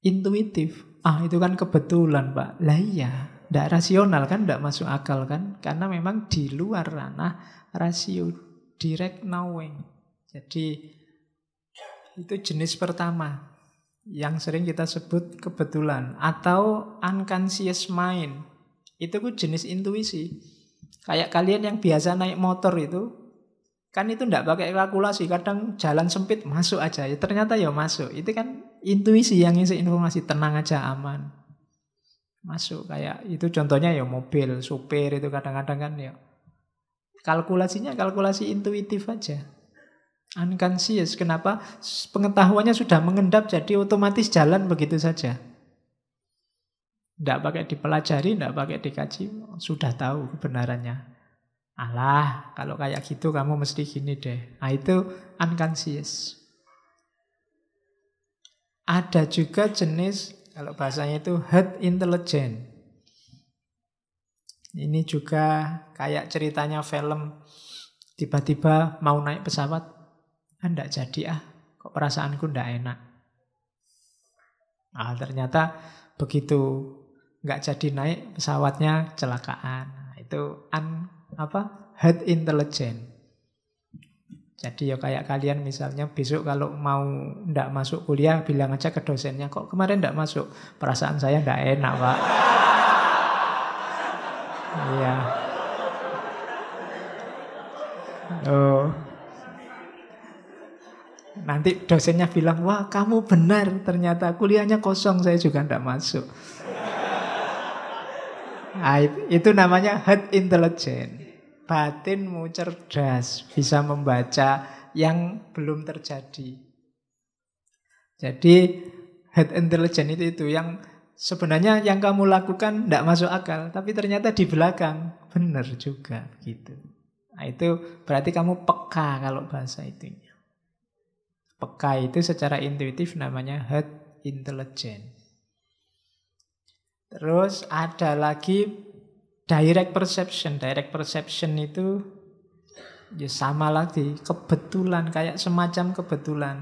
intuitif. Ah itu kan kebetulan pak. Lah iya, tidak rasional kan, tidak masuk akal kan. Karena memang di luar ranah rasio, direct knowing. Jadi itu jenis pertama yang sering kita sebut kebetulan atau unconscious mind. Itu jenis intuisi. Kayak kalian yang biasa naik motor itu, kan itu tidak pakai kalkulasi. Kadang jalan sempit masuk aja, ya ternyata ya masuk. Itu kan intuisi yang ngisi informasi tenang aja aman masuk kayak itu contohnya ya mobil supir itu kadang-kadang kan ya kalkulasinya kalkulasi intuitif aja unconscious kenapa pengetahuannya sudah mengendap jadi otomatis jalan begitu saja tidak pakai dipelajari, tidak pakai dikaji, sudah tahu kebenarannya. Allah, kalau kayak gitu kamu mesti gini deh. Nah itu unconscious. Ada juga jenis, kalau bahasanya itu head intelligent. Ini juga kayak ceritanya film. Tiba-tiba mau naik pesawat, anda ah, jadi ah, kok perasaanku ndak enak. Ah ternyata begitu nggak jadi naik pesawatnya kecelakaan nah, itu an apa head intelligent jadi ya kayak kalian misalnya besok kalau mau ndak masuk kuliah bilang aja ke dosennya kok kemarin ndak masuk perasaan saya ndak enak pak iya oh nanti dosennya bilang wah kamu benar ternyata kuliahnya kosong saya juga ndak masuk Nah, itu namanya head intelligent. Batinmu cerdas, bisa membaca yang belum terjadi. Jadi head intelligent itu itu yang sebenarnya yang kamu lakukan tidak masuk akal, tapi ternyata di belakang benar juga gitu. Nah, itu berarti kamu peka kalau bahasa itunya. Peka itu secara intuitif namanya head intelligent. Terus ada lagi direct perception. Direct perception itu ya sama lagi, kebetulan kayak semacam kebetulan.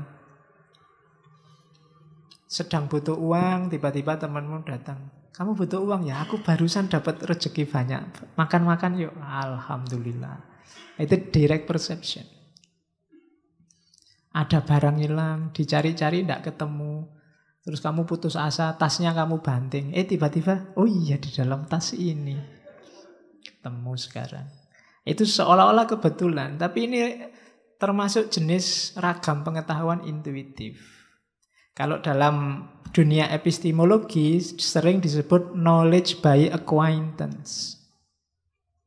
Sedang butuh uang, tiba-tiba temanmu datang. Kamu butuh uang ya? Aku barusan dapat rezeki banyak. Makan-makan yuk. Alhamdulillah. Itu direct perception. Ada barang hilang, dicari-cari tidak ketemu Terus kamu putus asa, tasnya kamu banting. Eh tiba-tiba, oh iya di dalam tas ini. Ketemu sekarang. Itu seolah-olah kebetulan. Tapi ini termasuk jenis ragam pengetahuan intuitif. Kalau dalam dunia epistemologi sering disebut knowledge by acquaintance.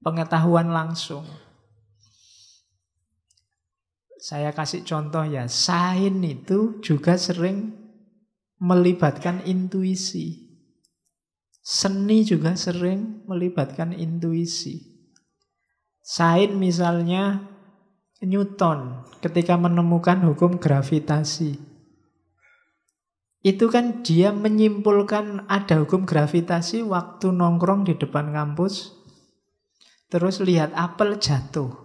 Pengetahuan langsung. Saya kasih contoh ya, sain itu juga sering melibatkan intuisi. Seni juga sering melibatkan intuisi. Sain misalnya Newton ketika menemukan hukum gravitasi. Itu kan dia menyimpulkan ada hukum gravitasi waktu nongkrong di depan kampus. Terus lihat apel jatuh.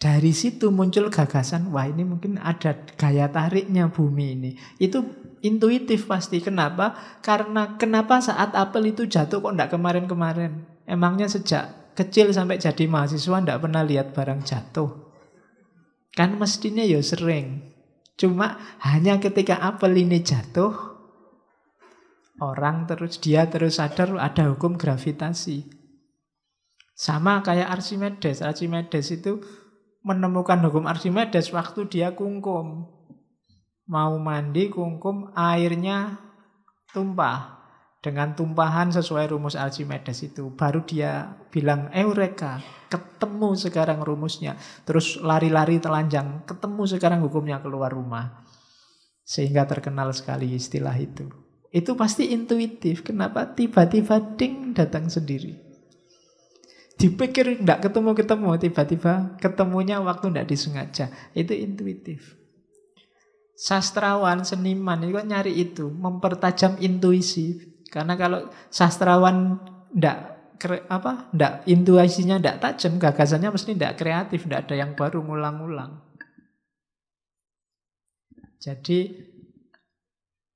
Dari situ muncul gagasan, wah ini mungkin ada gaya tariknya bumi ini. Itu intuitif pasti. Kenapa? Karena kenapa saat apel itu jatuh kok ndak kemarin-kemarin? Emangnya sejak kecil sampai jadi mahasiswa ndak pernah lihat barang jatuh? Kan mestinya ya sering. Cuma hanya ketika apel ini jatuh, orang terus dia terus sadar ada hukum gravitasi. Sama kayak Archimedes. Archimedes itu menemukan hukum Archimedes waktu dia kungkum. Mau mandi kungkum airnya tumpah dengan tumpahan sesuai rumus Archimedes itu. Baru dia bilang eh, eureka, ketemu sekarang rumusnya. Terus lari-lari telanjang, ketemu sekarang hukumnya keluar rumah. Sehingga terkenal sekali istilah itu. Itu pasti intuitif. Kenapa tiba-tiba ding datang sendiri? dipikir nggak ketemu-ketemu, tiba-tiba ketemunya waktu nggak disengaja. Itu intuitif. Sastrawan, seniman itu kan nyari itu, mempertajam intuisi. Karena kalau sastrawan ndak apa ndak intuisinya ndak tajam, gagasannya mesti ndak kreatif, ndak ada yang baru ngulang ulang Jadi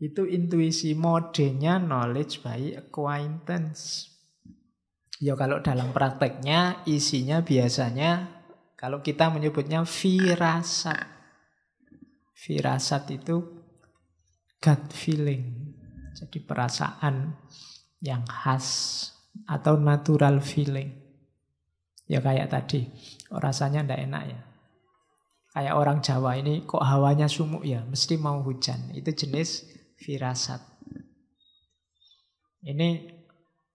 itu intuisi modenya knowledge by acquaintance. Ya kalau dalam prakteknya isinya biasanya kalau kita menyebutnya firasat. Firasat itu gut feeling. Jadi perasaan yang khas atau natural feeling. Ya kayak tadi, oh, rasanya ndak enak ya. Kayak orang Jawa ini kok hawanya sumuk ya, mesti mau hujan. Itu jenis firasat. Ini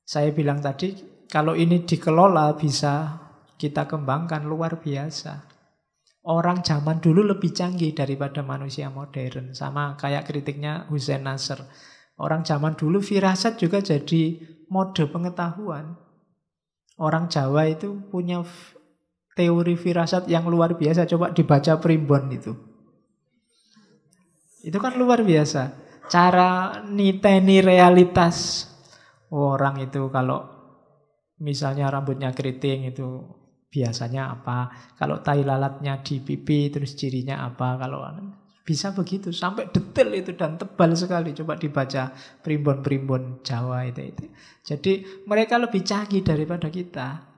saya bilang tadi kalau ini dikelola bisa kita kembangkan luar biasa. Orang zaman dulu lebih canggih daripada manusia modern. Sama kayak kritiknya Hussein Nasr. Orang zaman dulu firasat juga jadi mode pengetahuan. Orang Jawa itu punya teori firasat yang luar biasa. Coba dibaca primbon itu. Itu kan luar biasa. Cara niteni realitas orang itu kalau misalnya rambutnya keriting itu biasanya apa kalau tai lalatnya di pipi terus cirinya apa kalau anu, bisa begitu sampai detail itu dan tebal sekali coba dibaca primbon-primbon Jawa itu itu jadi mereka lebih canggih daripada kita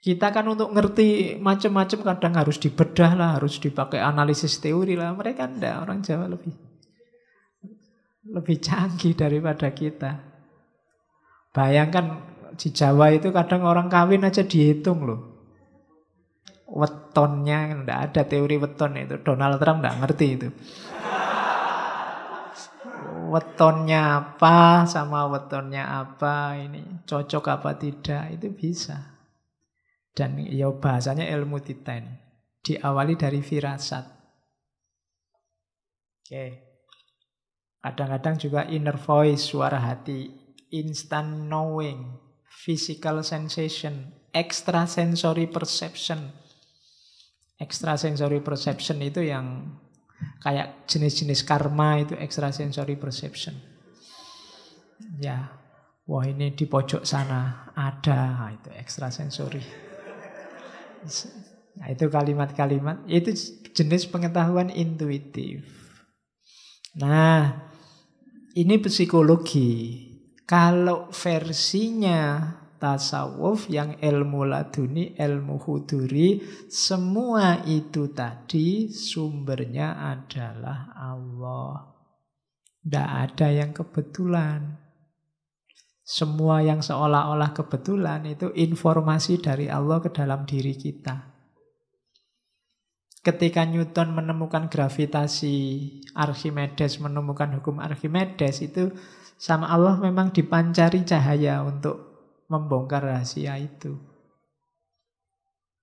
kita kan untuk ngerti macam-macam kadang harus dibedah lah, harus dipakai analisis teori lah. Mereka enggak, orang Jawa lebih lebih canggih daripada kita. Bayangkan di Jawa itu kadang orang kawin aja dihitung loh. Wetonnya enggak ada teori weton itu. Donald Trump enggak ngerti itu. Wetonnya apa sama wetonnya apa ini cocok apa tidak itu bisa. Dan ya bahasanya ilmu titen diawali dari firasat. Oke. Kadang-kadang juga inner voice suara hati instant knowing, physical sensation, extrasensory perception. Extrasensory perception itu yang kayak jenis-jenis karma itu extrasensory perception. Ya, wah ini di pojok sana ada nah, itu extrasensory. Nah, itu kalimat-kalimat itu jenis pengetahuan intuitif. Nah, ini psikologi. Kalau versinya tasawuf yang ilmu laduni, ilmu huduri, semua itu tadi sumbernya adalah Allah. Tidak ada yang kebetulan. Semua yang seolah-olah kebetulan itu informasi dari Allah ke dalam diri kita. Ketika Newton menemukan gravitasi, Archimedes menemukan hukum Archimedes itu sama Allah memang dipancari cahaya untuk membongkar rahasia itu.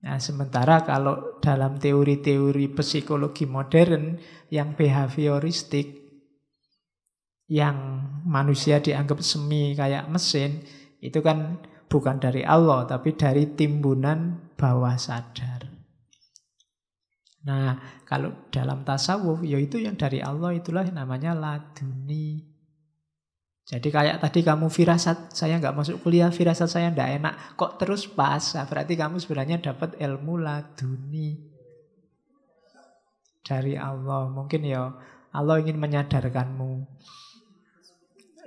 Nah, sementara kalau dalam teori-teori psikologi modern yang behavioristik, yang manusia dianggap semi kayak mesin, itu kan bukan dari Allah, tapi dari timbunan bawah sadar. Nah, kalau dalam tasawuf, yaitu yang dari Allah itulah namanya laduni. Jadi kayak tadi kamu firasat saya nggak masuk kuliah, firasat saya ndak enak, kok terus pas? Nah, berarti kamu sebenarnya dapat ilmu laduni dari Allah. Mungkin ya Allah ingin menyadarkanmu.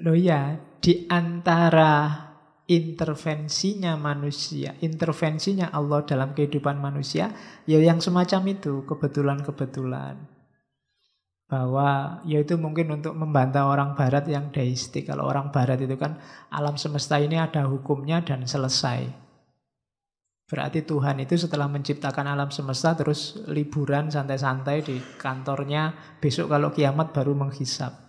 Loh ya, di antara intervensinya manusia, intervensinya Allah dalam kehidupan manusia, ya yang semacam itu, kebetulan-kebetulan bahwa yaitu mungkin untuk membantah orang barat yang deistik. Kalau orang barat itu kan alam semesta ini ada hukumnya dan selesai. Berarti Tuhan itu setelah menciptakan alam semesta terus liburan santai-santai di kantornya, besok kalau kiamat baru menghisap.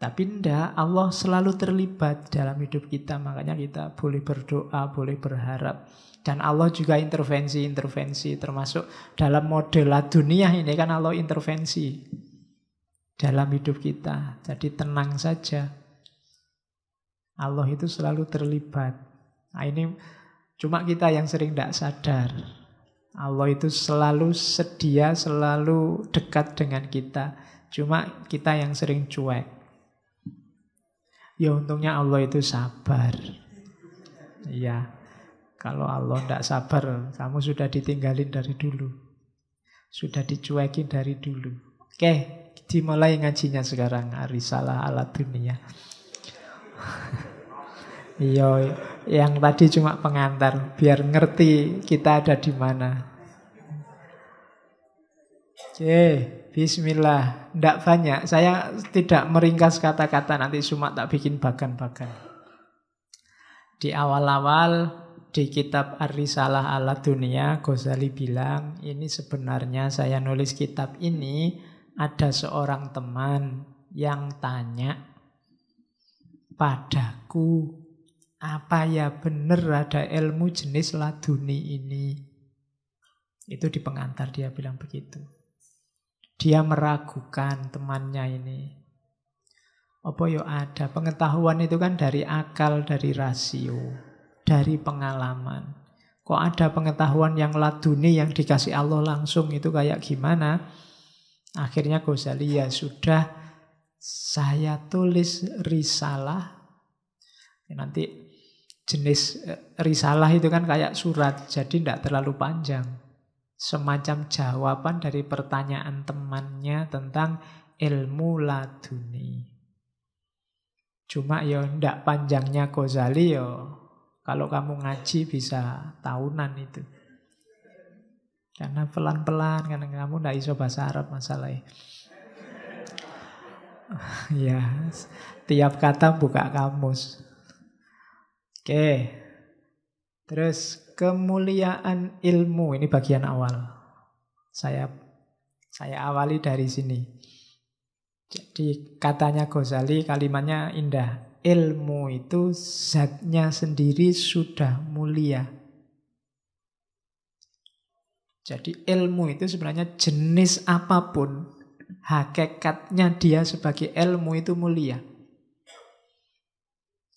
Tapi ndak, Allah selalu terlibat dalam hidup kita, makanya kita boleh berdoa, boleh berharap. Dan Allah juga intervensi-intervensi, termasuk dalam model dunia ini kan Allah intervensi dalam hidup kita. Jadi tenang saja. Allah itu selalu terlibat. Nah, ini cuma kita yang sering tidak sadar. Allah itu selalu sedia, selalu dekat dengan kita. Cuma kita yang sering cuek. Ya untungnya Allah itu sabar. Iya. Kalau Allah tidak sabar, kamu sudah ditinggalin dari dulu. Sudah dicuekin dari dulu. Oke, Dimulai ngajinya sekarang Arisalah alat dunia ya. Yo, iya, yang tadi cuma pengantar biar ngerti kita ada di mana. Oke, okay, bismillah. ndak banyak, saya tidak meringkas kata-kata nanti cuma tak bikin bagan-bagan. Di awal-awal di kitab Ar-Risalah ala Dunia, Ghazali bilang, ini sebenarnya saya nulis kitab ini ada seorang teman yang tanya padaku, apa ya benar ada ilmu jenis laduni ini? Itu di pengantar dia bilang begitu. Dia meragukan temannya ini. Apa yo ya ada? Pengetahuan itu kan dari akal, dari rasio, dari pengalaman. Kok ada pengetahuan yang laduni yang dikasih Allah langsung itu kayak gimana? Akhirnya Ghazali ya sudah saya tulis risalah. Nanti jenis eh, risalah itu kan kayak surat, jadi tidak terlalu panjang. Semacam jawaban dari pertanyaan temannya tentang ilmu laduni. Cuma ya tidak panjangnya Ghazali ya kalau kamu ngaji bisa tahunan itu. Karena pelan-pelan, karena kamu tidak iso bahasa Arab masalahnya. ya, tiap kata buka kamus. Oke, terus kemuliaan ilmu ini bagian awal. Saya saya awali dari sini. Jadi katanya Ghazali kalimatnya indah. Ilmu itu zatnya sendiri sudah mulia. Jadi ilmu itu sebenarnya jenis apapun, hakikatnya dia sebagai ilmu itu mulia.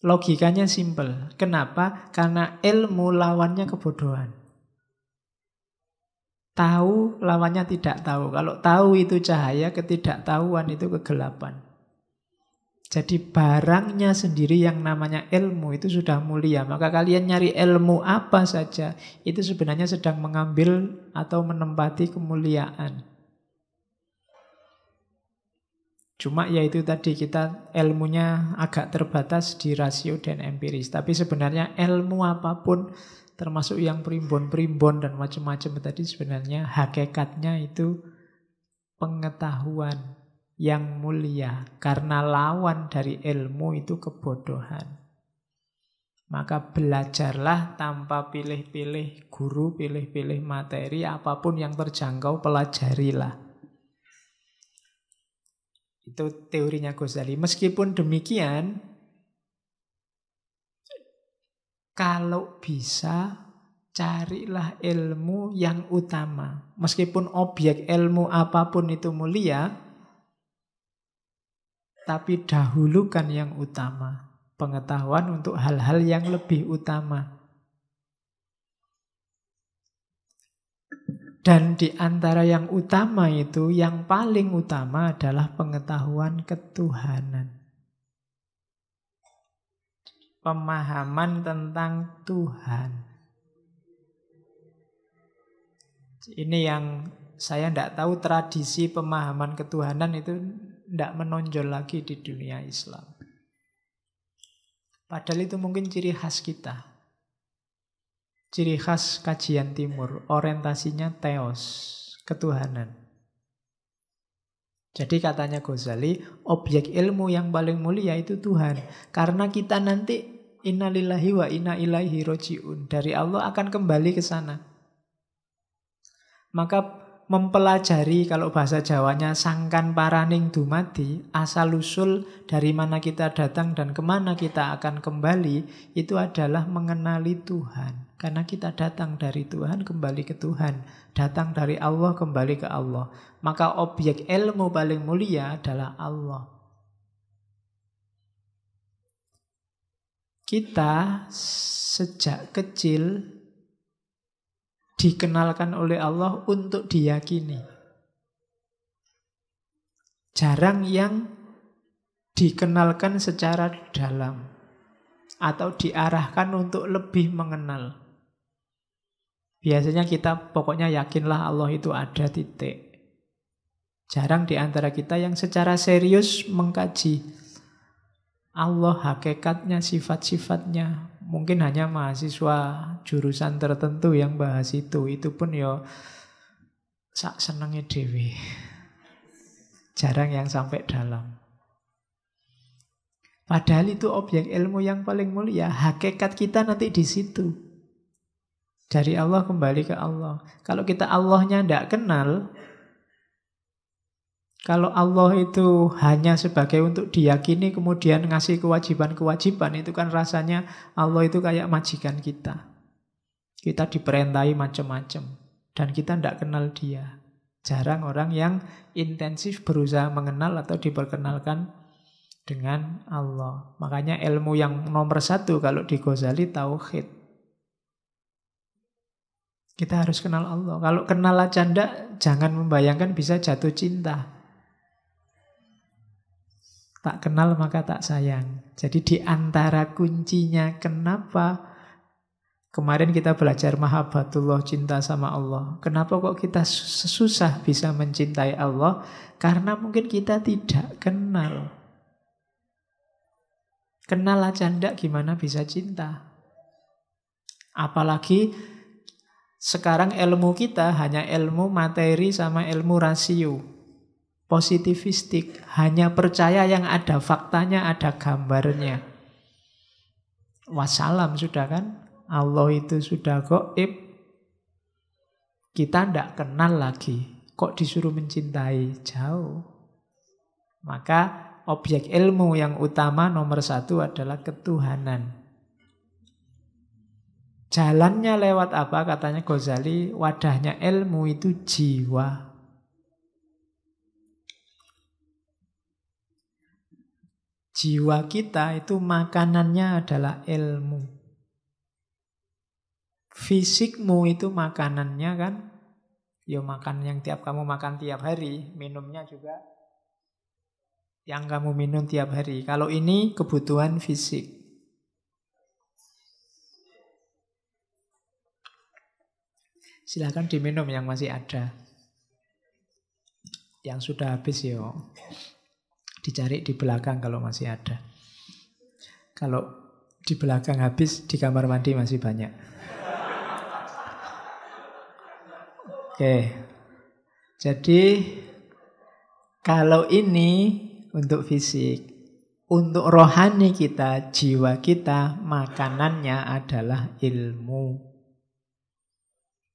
Logikanya simpel. Kenapa? Karena ilmu lawannya kebodohan. Tahu lawannya tidak tahu. Kalau tahu itu cahaya, ketidaktahuan itu kegelapan. Jadi barangnya sendiri yang namanya ilmu itu sudah mulia. Maka kalian nyari ilmu apa saja, itu sebenarnya sedang mengambil atau menempati kemuliaan. Cuma yaitu tadi kita ilmunya agak terbatas di rasio dan empiris. Tapi sebenarnya ilmu apapun termasuk yang primbon-primbon dan macam-macam tadi sebenarnya hakikatnya itu pengetahuan yang mulia, karena lawan dari ilmu itu kebodohan. Maka belajarlah tanpa pilih-pilih guru, pilih-pilih materi, apapun yang terjangkau pelajarilah. Itu teorinya Ghazali. Meskipun demikian, kalau bisa carilah ilmu yang utama. Meskipun objek ilmu apapun itu mulia, tapi dahulukan yang utama. Pengetahuan untuk hal-hal yang lebih utama. Dan di antara yang utama itu, yang paling utama adalah pengetahuan ketuhanan. Pemahaman tentang Tuhan. Ini yang saya tidak tahu tradisi pemahaman ketuhanan itu tidak menonjol lagi di dunia Islam. Padahal itu mungkin ciri khas kita. Ciri khas kajian timur, orientasinya teos, ketuhanan. Jadi katanya Ghazali, objek ilmu yang paling mulia itu Tuhan. Karena kita nanti innalillahi wa inna ilaihi roji'un. Dari Allah akan kembali ke sana. Maka mempelajari kalau bahasa Jawanya sangkan paraning dumadi asal usul dari mana kita datang dan kemana kita akan kembali itu adalah mengenali Tuhan karena kita datang dari Tuhan kembali ke Tuhan datang dari Allah kembali ke Allah maka objek ilmu paling mulia adalah Allah kita sejak kecil dikenalkan oleh Allah untuk diyakini. Jarang yang dikenalkan secara dalam atau diarahkan untuk lebih mengenal. Biasanya kita pokoknya yakinlah Allah itu ada titik. Jarang di antara kita yang secara serius mengkaji Allah hakikatnya, sifat-sifatnya, mungkin hanya mahasiswa jurusan tertentu yang bahas itu. Itu pun yo ya, sak senengnya dewi. Jarang yang sampai dalam. Padahal itu objek ilmu yang paling mulia. Hakikat kita nanti di situ. Dari Allah kembali ke Allah. Kalau kita Allahnya tidak kenal, kalau Allah itu hanya sebagai untuk diyakini kemudian ngasih kewajiban-kewajiban itu kan rasanya Allah itu kayak majikan kita. Kita diperintai macam-macam dan kita tidak kenal dia. Jarang orang yang intensif berusaha mengenal atau diperkenalkan dengan Allah. Makanya ilmu yang nomor satu kalau di Ghazali tauhid. Kita harus kenal Allah. Kalau kenal aja ndak, jangan membayangkan bisa jatuh cinta. Tak kenal maka tak sayang. Jadi di antara kuncinya kenapa kemarin kita belajar mahabbatullah cinta sama Allah. Kenapa kok kita susah bisa mencintai Allah? Karena mungkin kita tidak kenal. Kenal aja ndak gimana bisa cinta. Apalagi sekarang ilmu kita hanya ilmu materi sama ilmu rasio positivistik, hanya percaya yang ada faktanya, ada gambarnya. Wassalam sudah kan? Allah itu sudah goib. Kita ndak kenal lagi. Kok disuruh mencintai? Jauh. Maka objek ilmu yang utama nomor satu adalah ketuhanan. Jalannya lewat apa? Katanya Ghazali, wadahnya ilmu itu jiwa. jiwa kita itu makanannya adalah ilmu. Fisikmu itu makanannya kan, ya makan yang tiap kamu makan tiap hari, minumnya juga yang kamu minum tiap hari. Kalau ini kebutuhan fisik. Silahkan diminum yang masih ada. Yang sudah habis yo. Dicari di belakang kalau masih ada. Kalau di belakang habis, di kamar mandi masih banyak. Oke. Jadi kalau ini untuk fisik, untuk rohani kita, jiwa kita, makanannya adalah ilmu.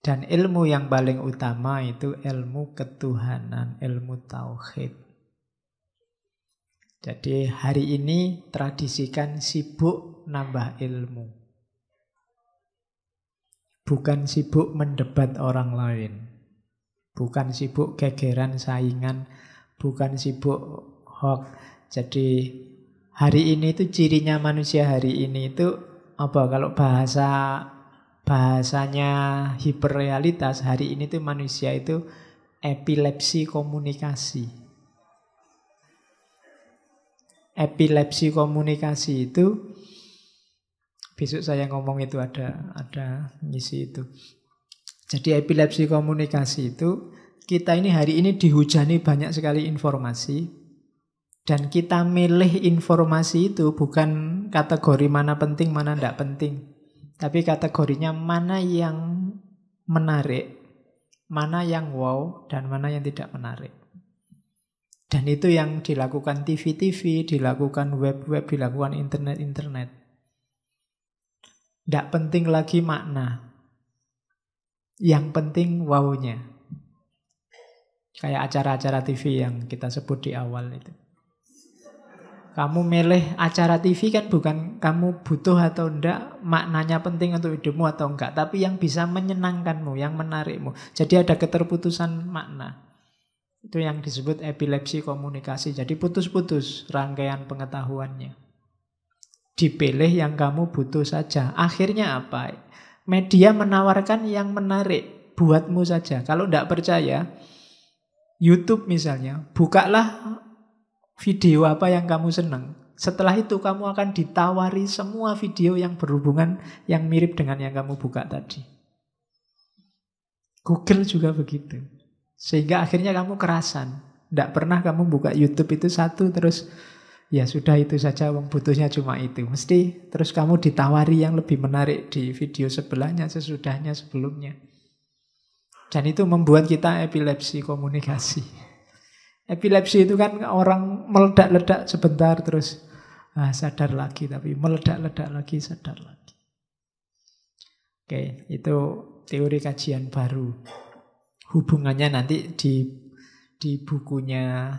Dan ilmu yang paling utama itu ilmu ketuhanan, ilmu tauhid. Jadi hari ini tradisikan sibuk nambah ilmu. Bukan sibuk mendebat orang lain. Bukan sibuk kegeran saingan. Bukan sibuk hoax. Jadi hari ini itu cirinya manusia hari ini itu apa kalau bahasa bahasanya hiperrealitas hari ini tuh manusia itu epilepsi komunikasi epilepsi komunikasi itu besok saya ngomong itu ada ada misi itu. Jadi epilepsi komunikasi itu kita ini hari ini dihujani banyak sekali informasi dan kita milih informasi itu bukan kategori mana penting mana tidak penting. Tapi kategorinya mana yang menarik, mana yang wow dan mana yang tidak menarik. Dan itu yang dilakukan TV-TV, dilakukan web-web, dilakukan internet-internet. Tidak penting lagi makna. Yang penting wow-nya. Kayak acara-acara TV yang kita sebut di awal itu. Kamu milih acara TV kan bukan kamu butuh atau enggak, maknanya penting untuk hidupmu atau enggak, tapi yang bisa menyenangkanmu, yang menarikmu. Jadi ada keterputusan makna. Itu yang disebut epilepsi komunikasi. Jadi putus-putus rangkaian pengetahuannya. Dipilih yang kamu butuh saja. Akhirnya apa? Media menawarkan yang menarik buatmu saja. Kalau tidak percaya, YouTube misalnya, bukalah video apa yang kamu senang. Setelah itu kamu akan ditawari semua video yang berhubungan yang mirip dengan yang kamu buka tadi. Google juga begitu. Sehingga akhirnya kamu kerasan. Tidak pernah kamu buka YouTube itu satu terus ya sudah itu saja wong butuhnya cuma itu. Mesti terus kamu ditawari yang lebih menarik di video sebelahnya, sesudahnya, sebelumnya. Dan itu membuat kita epilepsi komunikasi. Epilepsi itu kan orang meledak-ledak sebentar terus ah, sadar lagi, tapi meledak-ledak lagi, sadar lagi. Oke, itu teori kajian baru hubungannya nanti di di bukunya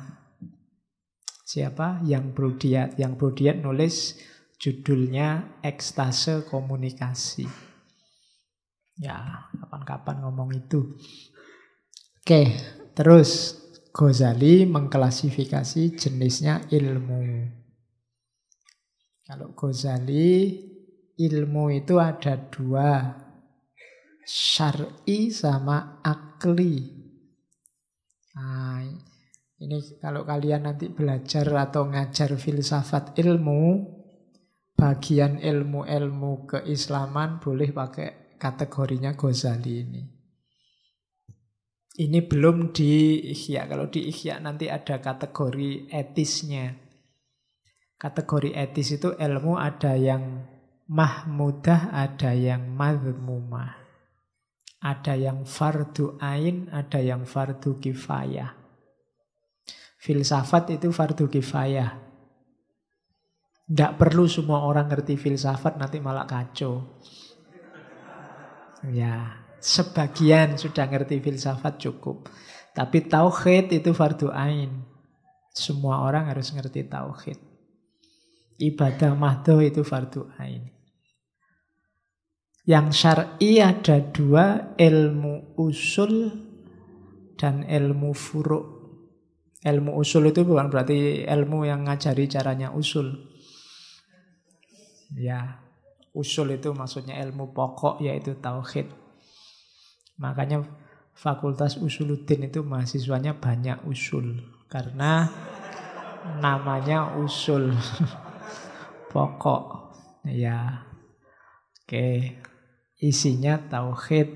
siapa yang Brodiat yang Brodiat nulis judulnya ekstase komunikasi ya kapan-kapan ngomong itu oke terus Ghazali mengklasifikasi jenisnya ilmu kalau Ghazali ilmu itu ada dua syari sama ak akli. Nah, ini kalau kalian nanti belajar atau ngajar filsafat ilmu, bagian ilmu-ilmu keislaman boleh pakai kategorinya Ghazali ini. Ini belum di Ihya. Kalau di Ihya nanti ada kategori etisnya. Kategori etis itu ilmu ada yang mahmudah, ada yang mazmumah. Ada yang fardu ain, ada yang fardu kifayah. Filsafat itu fardu kifayah. Tidak perlu semua orang ngerti filsafat, nanti malah kacau. Ya, sebagian sudah ngerti filsafat cukup. Tapi tauhid itu fardu ain. Semua orang harus ngerti tauhid. Ibadah mahdoh itu fardu ain. Yang syar'i ada dua, ilmu usul dan ilmu furuk. Ilmu usul itu bukan berarti ilmu yang ngajari caranya usul. Ya, usul itu maksudnya ilmu pokok yaitu tauhid. Makanya Fakultas Usuluddin itu mahasiswanya banyak usul karena namanya usul pokok. Ya. Oke, isinya tauhid.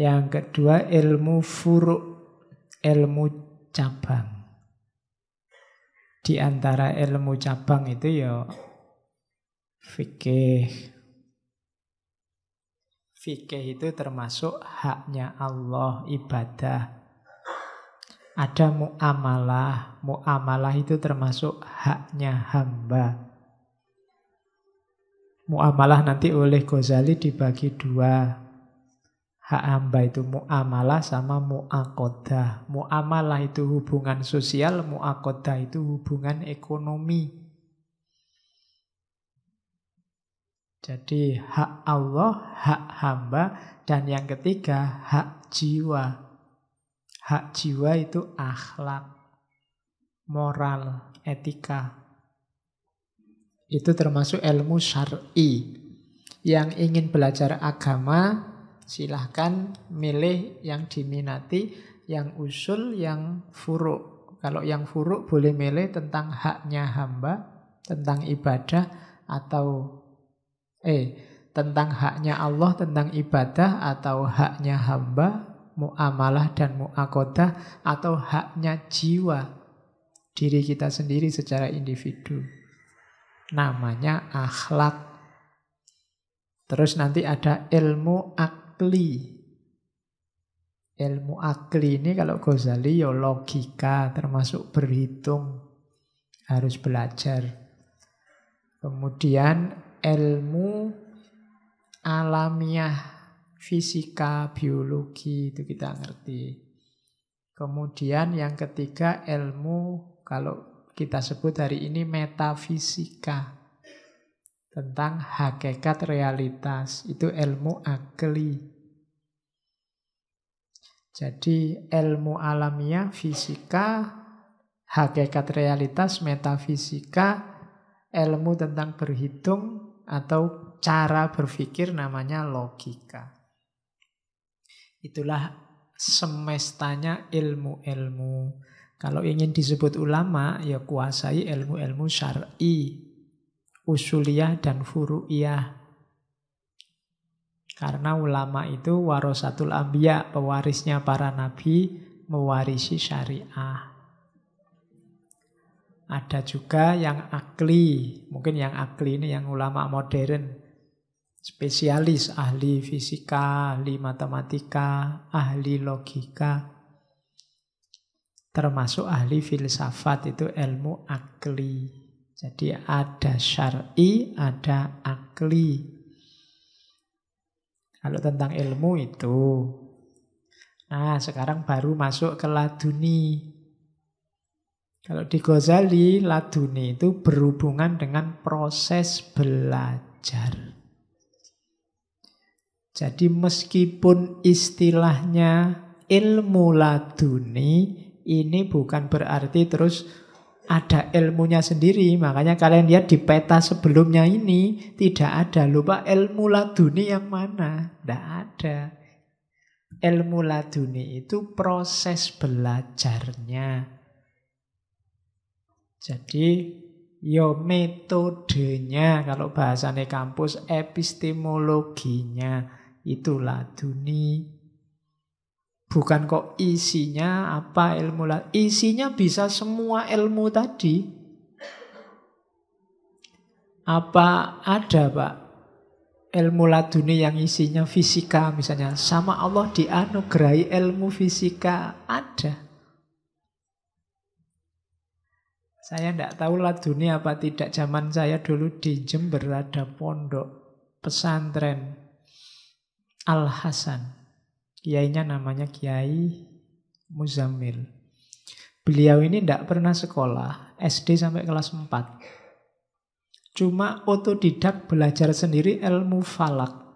Yang kedua ilmu furuk, ilmu cabang. Di antara ilmu cabang itu ya fikih. Fikih itu termasuk haknya Allah ibadah. Ada muamalah, muamalah itu termasuk haknya hamba. Mu'amalah nanti oleh Ghazali dibagi dua. Hak hamba itu mu'amalah sama mu'akodah. Mu'amalah itu hubungan sosial, mu'akodah itu hubungan ekonomi. Jadi hak Allah, hak hamba, dan yang ketiga hak jiwa. Hak jiwa itu akhlak, moral, etika. Itu termasuk ilmu syar'i. Yang ingin belajar agama silahkan milih yang diminati, yang usul, yang furuk. Kalau yang furuk boleh milih tentang haknya hamba, tentang ibadah atau eh tentang haknya Allah, tentang ibadah atau haknya hamba, muamalah dan muakota atau haknya jiwa diri kita sendiri secara individu namanya akhlak. Terus nanti ada ilmu akli. Ilmu akli ini kalau Ghazali ya logika termasuk berhitung. Harus belajar. Kemudian ilmu alamiah fisika, biologi itu kita ngerti. Kemudian yang ketiga ilmu kalau kita sebut hari ini metafisika. Tentang hakikat realitas, itu ilmu akli. Jadi ilmu alamiah, fisika, hakikat realitas, metafisika, ilmu tentang berhitung atau cara berpikir namanya logika. Itulah semestanya ilmu-ilmu kalau ingin disebut ulama, ya kuasai ilmu-ilmu syar'i, usuliyah dan furu'iyah. Karena ulama itu warasatul ambiya, pewarisnya para nabi, mewarisi syariah. Ada juga yang akli, mungkin yang akli ini yang ulama modern, spesialis ahli fisika, ahli matematika, ahli logika termasuk ahli filsafat itu ilmu akli. Jadi ada syari, ada akli. Kalau tentang ilmu itu. Nah, sekarang baru masuk ke laduni. Kalau di Ghazali, laduni itu berhubungan dengan proses belajar. Jadi meskipun istilahnya ilmu laduni, ini bukan berarti terus ada ilmunya sendiri. Makanya kalian lihat di peta sebelumnya ini tidak ada. Lupa ilmu laduni yang mana? Tidak ada. Ilmu laduni itu proses belajarnya. Jadi yo ya metodenya kalau bahasanya kampus epistemologinya itulah dunia. Bukan kok isinya apa ilmu lah. Isinya bisa semua ilmu tadi. Apa ada pak ilmu laduni yang isinya fisika misalnya. Sama Allah dianugerahi ilmu fisika. Ada. Saya tidak tahu laduni apa tidak. Zaman saya dulu di Jember ada pondok pesantren Al-Hasan. Kiainya namanya Kiai Muzamil. Beliau ini tidak pernah sekolah, SD sampai kelas 4. Cuma otodidak belajar sendiri ilmu falak.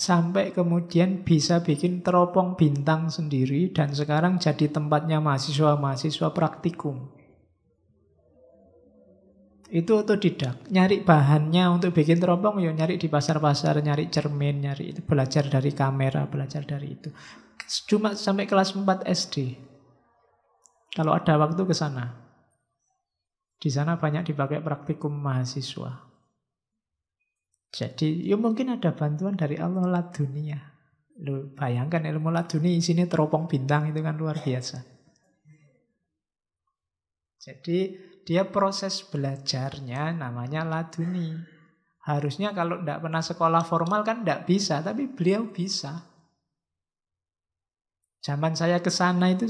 Sampai kemudian bisa bikin teropong bintang sendiri dan sekarang jadi tempatnya mahasiswa-mahasiswa praktikum. Itu otodidak. Nyari bahannya untuk bikin teropong ya nyari di pasar-pasar, nyari cermin, nyari itu belajar dari kamera, belajar dari itu. Cuma sampai kelas 4 SD. Kalau ada waktu ke sana. Di sana banyak dipakai praktikum mahasiswa. Jadi ya mungkin ada bantuan dari Allah lah dunia. Lu bayangkan ilmu lah dunia isinya teropong bintang itu kan luar biasa. Jadi dia proses belajarnya namanya laduni. Harusnya kalau tidak pernah sekolah formal kan tidak bisa, tapi beliau bisa. Zaman saya ke sana itu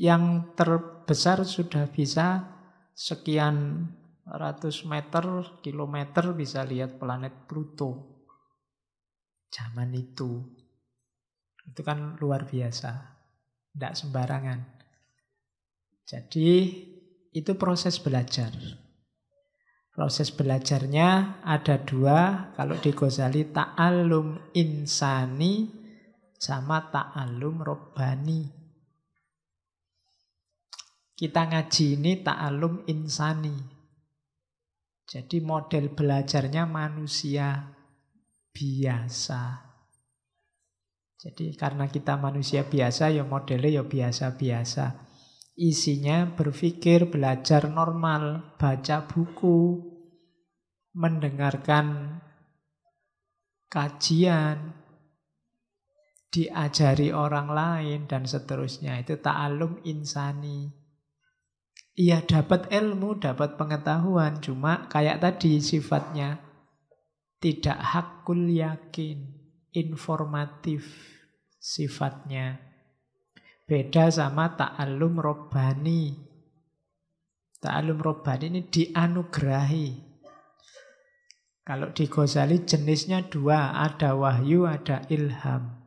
yang terbesar sudah bisa sekian ratus meter, kilometer bisa lihat planet Pluto. Zaman itu. Itu kan luar biasa. Tidak sembarangan. Jadi itu proses belajar. Proses belajarnya ada dua, kalau di Ghazali ta'alum insani sama ta'alum robbani. Kita ngaji ini ta'alum insani. Jadi model belajarnya manusia biasa. Jadi karena kita manusia biasa, ya modelnya ya biasa-biasa. Isinya berpikir, belajar normal, baca buku, mendengarkan kajian, diajari orang lain, dan seterusnya. Itu ta'alum insani. Ia dapat ilmu, dapat pengetahuan, cuma kayak tadi sifatnya tidak hakul yakin, informatif sifatnya. Beda sama ta'alum robbani. Ta'alum robbani ini dianugerahi. Kalau di Ghazali jenisnya dua, ada wahyu, ada ilham.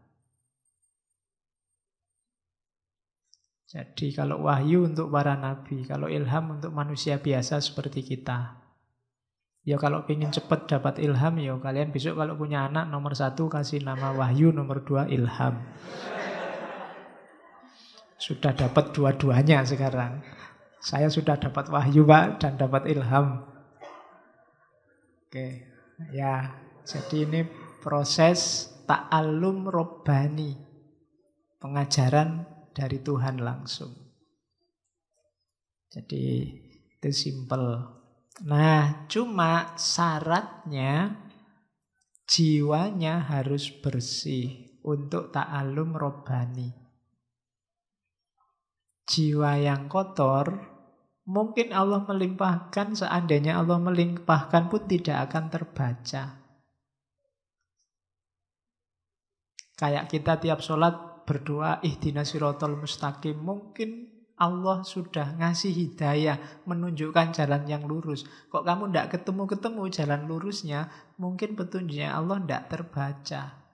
Jadi kalau wahyu untuk para nabi, kalau ilham untuk manusia biasa seperti kita. Ya kalau ingin cepat dapat ilham, ya kalian besok kalau punya anak nomor satu kasih nama wahyu, nomor dua ilham. Sudah dapat dua-duanya sekarang. Saya sudah dapat wahyu, Pak, dan dapat ilham. Oke, ya. Jadi ini proses ta'alum robbani. Pengajaran dari Tuhan langsung. Jadi itu simple. Nah, cuma syaratnya jiwanya harus bersih untuk ta'alum robani jiwa yang kotor, mungkin Allah melimpahkan, seandainya Allah melimpahkan pun tidak akan terbaca. Kayak kita tiap sholat berdoa, ihdina sirotol mustaqim, mungkin Allah sudah ngasih hidayah, menunjukkan jalan yang lurus. Kok kamu tidak ketemu-ketemu jalan lurusnya, mungkin petunjuknya Allah tidak terbaca.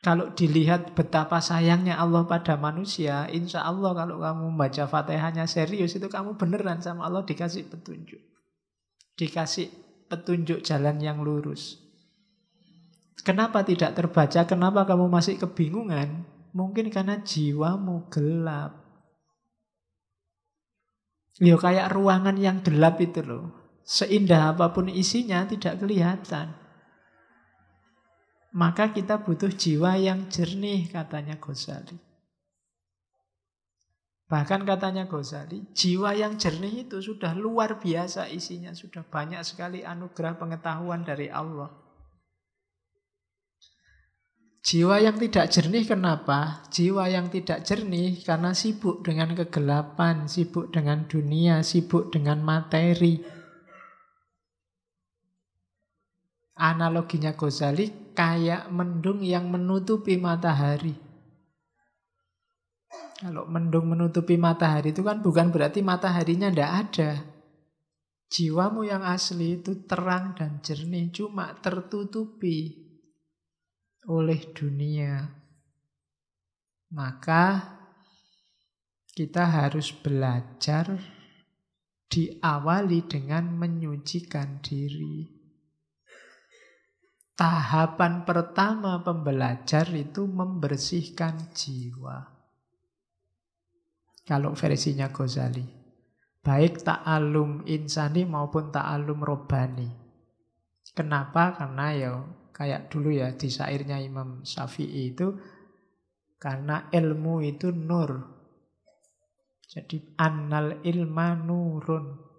Kalau dilihat betapa sayangnya Allah pada manusia, insya Allah kalau kamu baca fatihahnya serius itu kamu beneran sama Allah dikasih petunjuk. Dikasih petunjuk jalan yang lurus. Kenapa tidak terbaca? Kenapa kamu masih kebingungan? Mungkin karena jiwamu gelap. Ya kayak ruangan yang gelap itu loh. Seindah apapun isinya tidak kelihatan maka kita butuh jiwa yang jernih katanya Gosali. Bahkan katanya Gosali, jiwa yang jernih itu sudah luar biasa isinya, sudah banyak sekali anugerah pengetahuan dari Allah. Jiwa yang tidak jernih kenapa? Jiwa yang tidak jernih karena sibuk dengan kegelapan, sibuk dengan dunia, sibuk dengan materi Analoginya Ghazali kayak mendung yang menutupi matahari. Kalau mendung menutupi matahari itu kan bukan berarti mataharinya tidak ada. Jiwamu yang asli itu terang dan jernih, cuma tertutupi oleh dunia. Maka kita harus belajar diawali dengan menyucikan diri. Tahapan pertama pembelajar itu membersihkan jiwa. Kalau versinya Ghazali. Baik ta'alum insani maupun ta'alum robani. Kenapa? Karena ya kayak dulu ya di syairnya Imam Syafi'i itu karena ilmu itu nur. Jadi annal ilma nurun.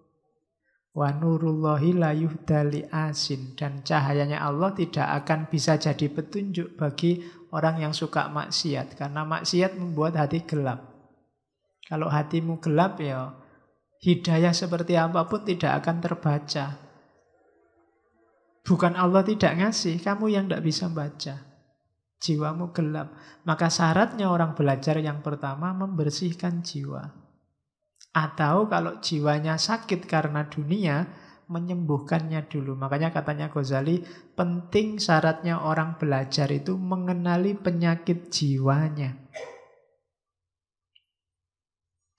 Wa nurullahi la yuhdali asin. Dan cahayanya Allah tidak akan bisa jadi petunjuk bagi orang yang suka maksiat. Karena maksiat membuat hati gelap. Kalau hatimu gelap ya hidayah seperti apapun tidak akan terbaca. Bukan Allah tidak ngasih, kamu yang tidak bisa baca. Jiwamu gelap. Maka syaratnya orang belajar yang pertama membersihkan jiwa. Atau kalau jiwanya sakit karena dunia, menyembuhkannya dulu. Makanya katanya Ghazali, penting syaratnya orang belajar itu mengenali penyakit jiwanya.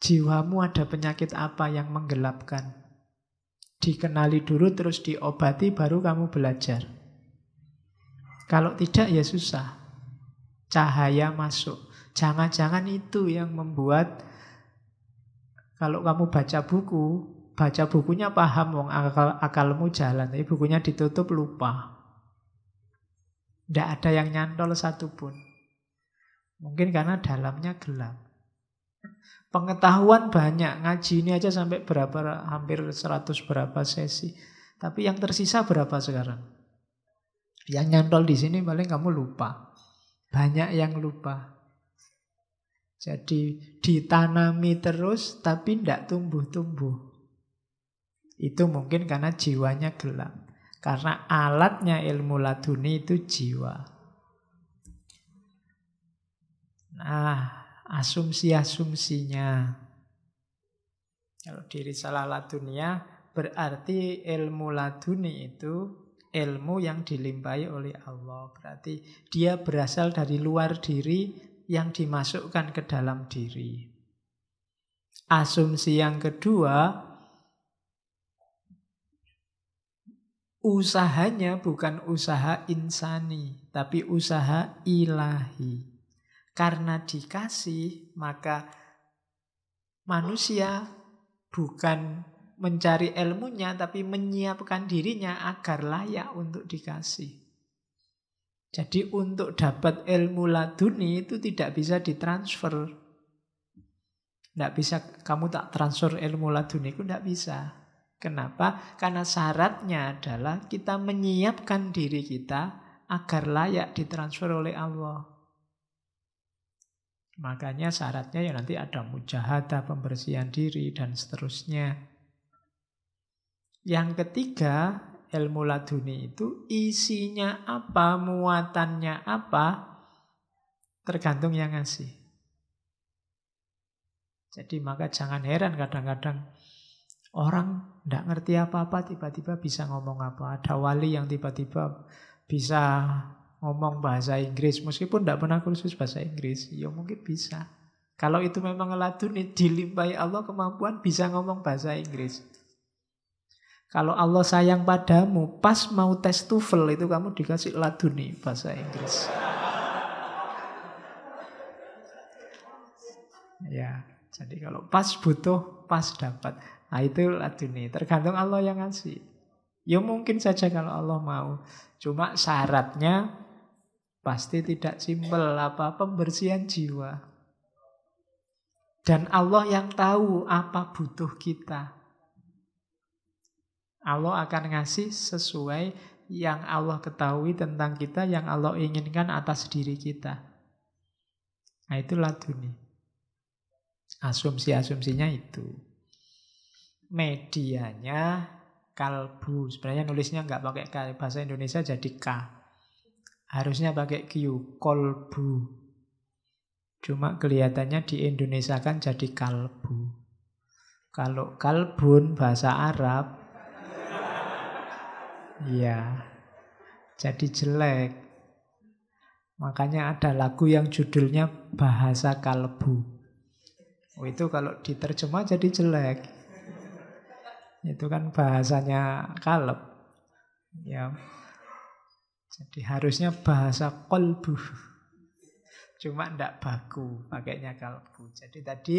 Jiwamu ada penyakit apa yang menggelapkan? Dikenali dulu terus diobati baru kamu belajar. Kalau tidak ya susah. Cahaya masuk. Jangan-jangan itu yang membuat kalau kamu baca buku, baca bukunya paham wong akal, akalmu jalan, tapi bukunya ditutup lupa. Tidak ada yang nyantol satupun. Mungkin karena dalamnya gelap. Pengetahuan banyak, ngaji ini aja sampai berapa, hampir 100 berapa sesi. Tapi yang tersisa berapa sekarang? Yang nyantol di sini paling kamu lupa. Banyak yang lupa. Jadi ditanami terus tapi tidak tumbuh-tumbuh. Itu mungkin karena jiwanya gelap. Karena alatnya ilmu laduni itu jiwa. Nah, asumsi-asumsinya. Kalau diri salah ladunia, berarti ilmu laduni itu ilmu yang dilimpahi oleh Allah. Berarti dia berasal dari luar diri, yang dimasukkan ke dalam diri. Asumsi yang kedua, usahanya bukan usaha insani, tapi usaha ilahi. Karena dikasih, maka manusia bukan mencari ilmunya, tapi menyiapkan dirinya agar layak untuk dikasih. Jadi untuk dapat ilmu laduni itu tidak bisa ditransfer. Tidak bisa, kamu tak transfer ilmu laduni itu tidak bisa. Kenapa? Karena syaratnya adalah kita menyiapkan diri kita agar layak ditransfer oleh Allah. Makanya syaratnya ya nanti ada mujahadah, pembersihan diri, dan seterusnya. Yang ketiga, ilmu laduni itu isinya apa, muatannya apa, tergantung yang ngasih. Jadi maka jangan heran kadang-kadang orang tidak ngerti apa-apa tiba-tiba bisa ngomong apa. Ada wali yang tiba-tiba bisa ngomong bahasa Inggris meskipun tidak pernah kursus bahasa Inggris. Ya mungkin bisa. Kalau itu memang laduni dilimpahi Allah kemampuan bisa ngomong bahasa Inggris. Kalau Allah sayang padamu, pas mau tes tuvel itu kamu dikasih laduni bahasa Inggris. Ya, jadi kalau pas butuh, pas dapat. Nah itu laduni, tergantung Allah yang ngasih. Ya mungkin saja kalau Allah mau. Cuma syaratnya pasti tidak simpel apa pembersihan jiwa. Dan Allah yang tahu apa butuh kita. Allah akan ngasih sesuai yang Allah ketahui tentang kita, yang Allah inginkan atas diri kita. Nah itu laduni. Asumsi-asumsinya itu. Medianya kalbu. Sebenarnya nulisnya nggak pakai K. Bahasa Indonesia jadi K. Harusnya pakai Q. Kolbu. Cuma kelihatannya di Indonesia kan jadi kalbu. Kalau kalbun bahasa Arab Iya. Jadi jelek. Makanya ada lagu yang judulnya Bahasa Kalbu. Oh, itu kalau diterjemah jadi jelek. Itu kan bahasanya kaleb. Ya. Jadi harusnya bahasa kolbu. Cuma ndak baku pakainya kalbu. Jadi tadi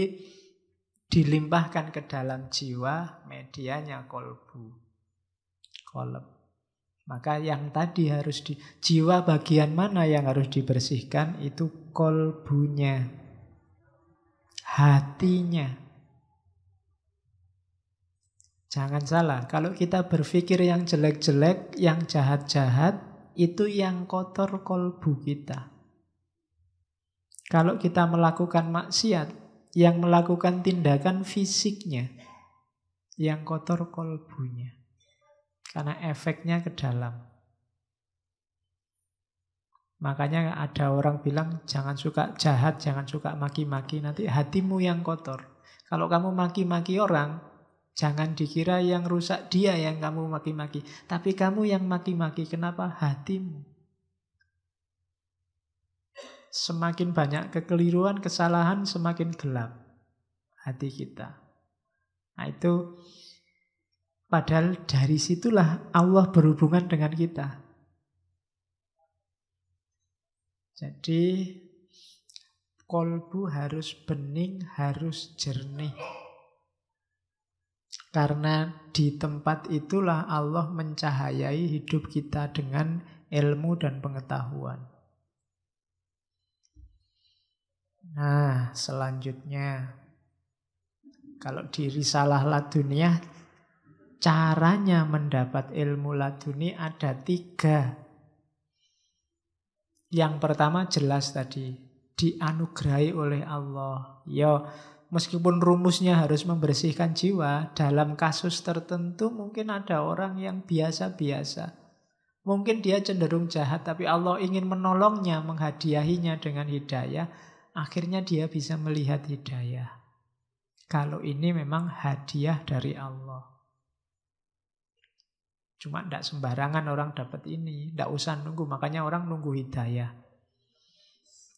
dilimpahkan ke dalam jiwa medianya kolbu. Kolb. Maka yang tadi harus di jiwa bagian mana yang harus dibersihkan itu kolbunya, hatinya. Jangan salah, kalau kita berpikir yang jelek-jelek, yang jahat-jahat, itu yang kotor kolbu kita. Kalau kita melakukan maksiat, yang melakukan tindakan fisiknya, yang kotor kolbunya. Karena efeknya ke dalam. Makanya ada orang bilang jangan suka jahat, jangan suka maki-maki, nanti hatimu yang kotor. Kalau kamu maki-maki orang, jangan dikira yang rusak dia yang kamu maki-maki. Tapi kamu yang maki-maki, kenapa hatimu? Semakin banyak kekeliruan, kesalahan, semakin gelap hati kita. Nah itu Padahal dari situlah Allah berhubungan dengan kita. Jadi kolbu harus bening, harus jernih. Karena di tempat itulah Allah mencahayai hidup kita dengan ilmu dan pengetahuan. Nah, selanjutnya kalau di Risalah dunia Caranya mendapat ilmu laduni ada tiga. Yang pertama jelas tadi, dianugerahi oleh Allah. Yo, ya, meskipun rumusnya harus membersihkan jiwa, dalam kasus tertentu mungkin ada orang yang biasa-biasa. Mungkin dia cenderung jahat, tapi Allah ingin menolongnya, menghadiahinya dengan hidayah. Akhirnya dia bisa melihat hidayah. Kalau ini memang hadiah dari Allah. Cuma tidak sembarangan orang dapat ini. Tidak usah nunggu. Makanya orang nunggu hidayah.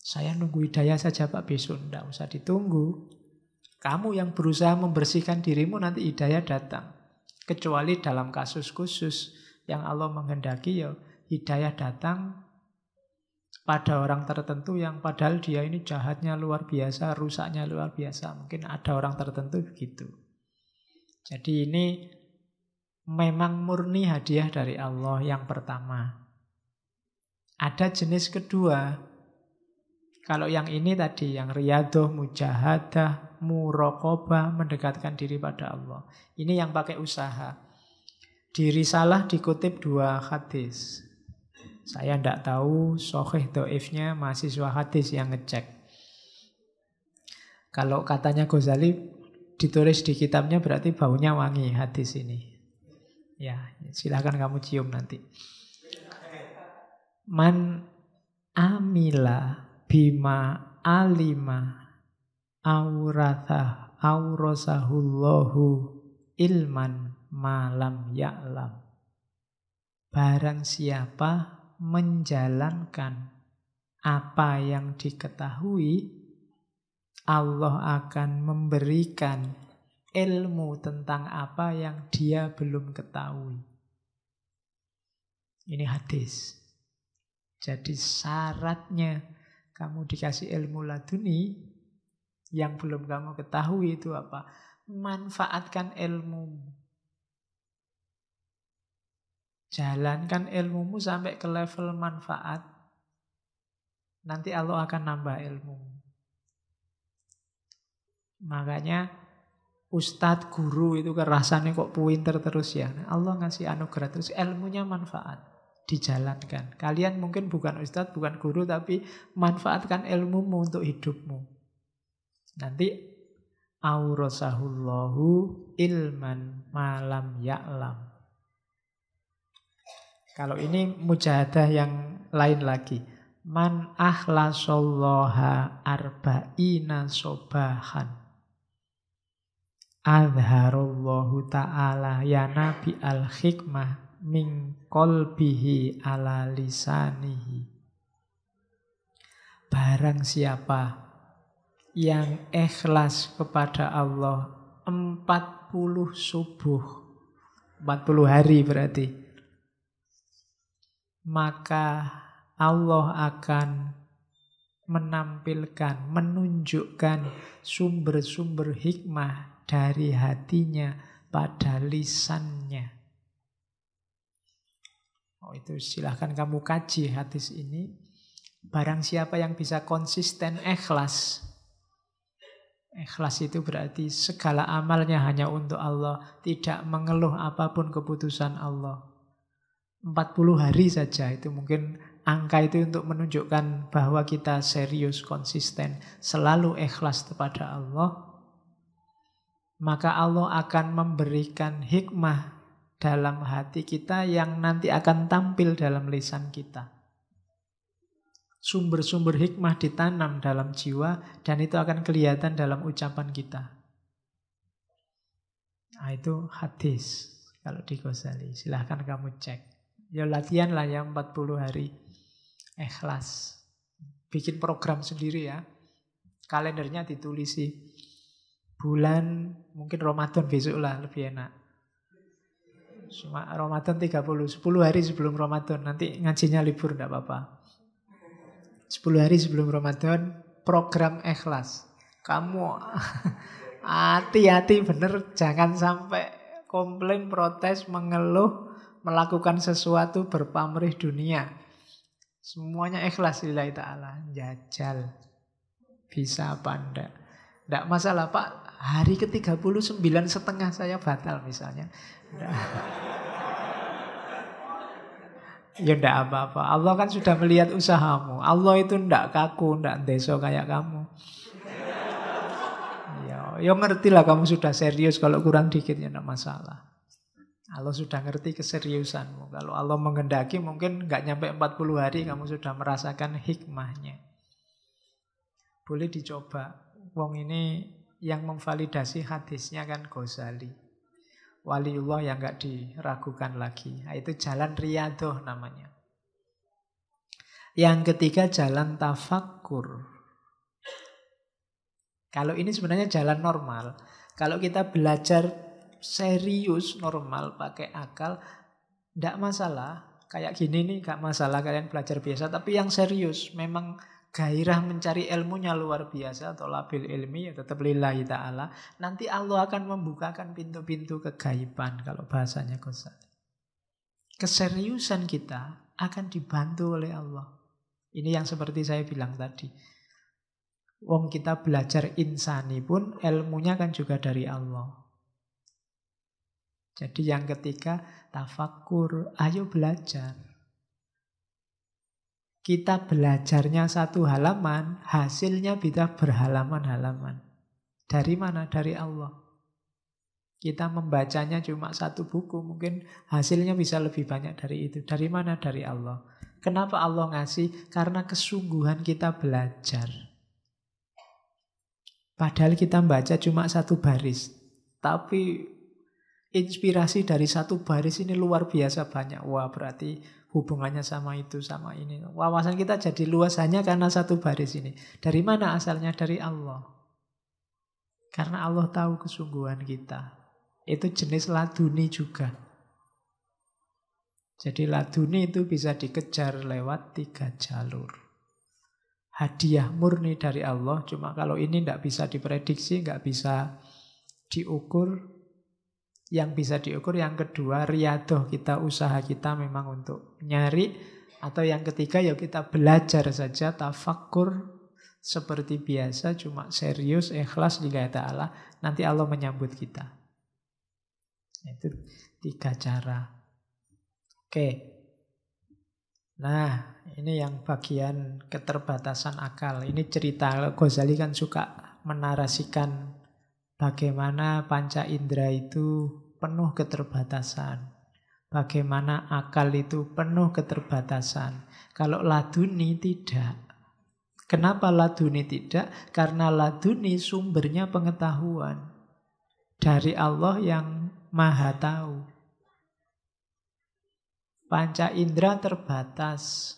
Saya nunggu hidayah saja Pak besok. Tidak usah ditunggu. Kamu yang berusaha membersihkan dirimu nanti hidayah datang. Kecuali dalam kasus khusus yang Allah menghendaki ya hidayah datang pada orang tertentu yang padahal dia ini jahatnya luar biasa, rusaknya luar biasa. Mungkin ada orang tertentu begitu. Jadi ini memang murni hadiah dari Allah yang pertama. Ada jenis kedua. Kalau yang ini tadi, yang riyadoh, mujahadah, murokobah, mendekatkan diri pada Allah. Ini yang pakai usaha. Dirisalah risalah dikutip dua hadis. Saya tidak tahu sohih doifnya mahasiswa hadis yang ngecek. Kalau katanya Ghazali ditulis di kitabnya berarti baunya wangi hadis ini. Ya, silakan kamu cium nanti. Man amila bima alima auratha aurasahullahu ilman malam ya'lam. Barang siapa menjalankan apa yang diketahui, Allah akan memberikan ilmu tentang apa yang dia belum ketahui. Ini hadis. Jadi syaratnya kamu dikasih ilmu laduni yang belum kamu ketahui itu apa? Manfaatkan ilmu. Jalankan ilmumu sampai ke level manfaat. Nanti Allah akan nambah ilmu. Makanya ustadz, guru itu kan rasanya kok puinter terus ya. Allah ngasih anugerah terus ilmunya manfaat dijalankan. Kalian mungkin bukan ustadz, bukan guru tapi manfaatkan ilmumu untuk hidupmu. Nanti aurasahullahu ilman malam ya'lam. Kalau ini mujahadah yang lain lagi. Man ahlasallaha arba'ina sobahan. Azharullahu ta'ala ya Nabi al-hikmah min kolbihi ala lisanihi. Barang siapa yang ikhlas kepada Allah 40 subuh, 40 hari berarti, maka Allah akan menampilkan, menunjukkan sumber-sumber hikmah dari hatinya pada lisannya. Oh, itu silahkan kamu kaji hadis ini. Barang siapa yang bisa konsisten ikhlas. Ikhlas itu berarti segala amalnya hanya untuk Allah. Tidak mengeluh apapun keputusan Allah. 40 hari saja itu mungkin angka itu untuk menunjukkan bahwa kita serius, konsisten, selalu ikhlas kepada Allah maka Allah akan memberikan hikmah dalam hati kita yang nanti akan tampil dalam lisan kita. Sumber-sumber hikmah ditanam dalam jiwa dan itu akan kelihatan dalam ucapan kita. Nah, itu hadis kalau di Ghazali. Silahkan kamu cek. Ya latihan lah ya 40 hari. Ikhlas. Bikin program sendiri ya. Kalendernya ditulis sih bulan mungkin Ramadan besok lah lebih enak. Cuma Ramadan 30, 10 hari sebelum Ramadan. Nanti ngajinya libur enggak apa-apa. 10 hari sebelum Ramadan program ikhlas. Kamu hati-hati bener jangan sampai komplain, protes, mengeluh, melakukan sesuatu berpamrih dunia. Semuanya ikhlas lillahi ta'ala. Jajal. Bisa apa enggak? Enggak masalah Pak, Hari ke-39 setengah saya batal misalnya. ya enggak apa-apa. Allah kan sudah melihat usahamu. Allah itu ndak kaku, ndak deso kayak kamu. Ya, ya ngerti lah kamu sudah serius. Kalau kurang dikit ya enggak masalah. Allah sudah ngerti keseriusanmu. Kalau Allah mengendaki mungkin nggak nyampe 40 hari kamu sudah merasakan hikmahnya. Boleh dicoba. Wong ini yang memvalidasi hadisnya kan Ghazali. Waliullah yang gak diragukan lagi. Nah, itu jalan riadoh namanya. Yang ketiga jalan tafakur. Kalau ini sebenarnya jalan normal. Kalau kita belajar serius normal pakai akal, tidak masalah. Kayak gini nih gak masalah kalian belajar biasa. Tapi yang serius memang gairah mencari ilmunya luar biasa atau labil ilmi ya tetap lillahi ta'ala nanti Allah akan membukakan pintu-pintu kegaiban kalau bahasanya Ghazali keseriusan kita akan dibantu oleh Allah ini yang seperti saya bilang tadi Wong kita belajar insani pun ilmunya kan juga dari Allah jadi yang ketiga tafakur ayo belajar kita belajarnya satu halaman, hasilnya bisa berhalaman-halaman. Dari mana? Dari Allah. Kita membacanya cuma satu buku, mungkin hasilnya bisa lebih banyak dari itu. Dari mana? Dari Allah. Kenapa Allah ngasih? Karena kesungguhan kita belajar. Padahal kita baca cuma satu baris, tapi inspirasi dari satu baris ini luar biasa banyak. Wah, berarti hubungannya sama itu sama ini. Wawasan kita jadi luas hanya karena satu baris ini. Dari mana asalnya? Dari Allah. Karena Allah tahu kesungguhan kita. Itu jenis laduni juga. Jadi laduni itu bisa dikejar lewat tiga jalur. Hadiah murni dari Allah, cuma kalau ini tidak bisa diprediksi, nggak bisa diukur, yang bisa diukur yang kedua riadoh kita usaha kita memang untuk nyari atau yang ketiga ya kita belajar saja tafakur seperti biasa cuma serius ikhlas di Allah nanti Allah menyambut kita itu tiga cara oke nah ini yang bagian keterbatasan akal ini cerita Ghazali kan suka menarasikan Bagaimana panca indera itu penuh keterbatasan. Bagaimana akal itu penuh keterbatasan. Kalau laduni tidak. Kenapa laduni tidak? Karena laduni sumbernya pengetahuan. Dari Allah yang maha tahu. Panca indera terbatas.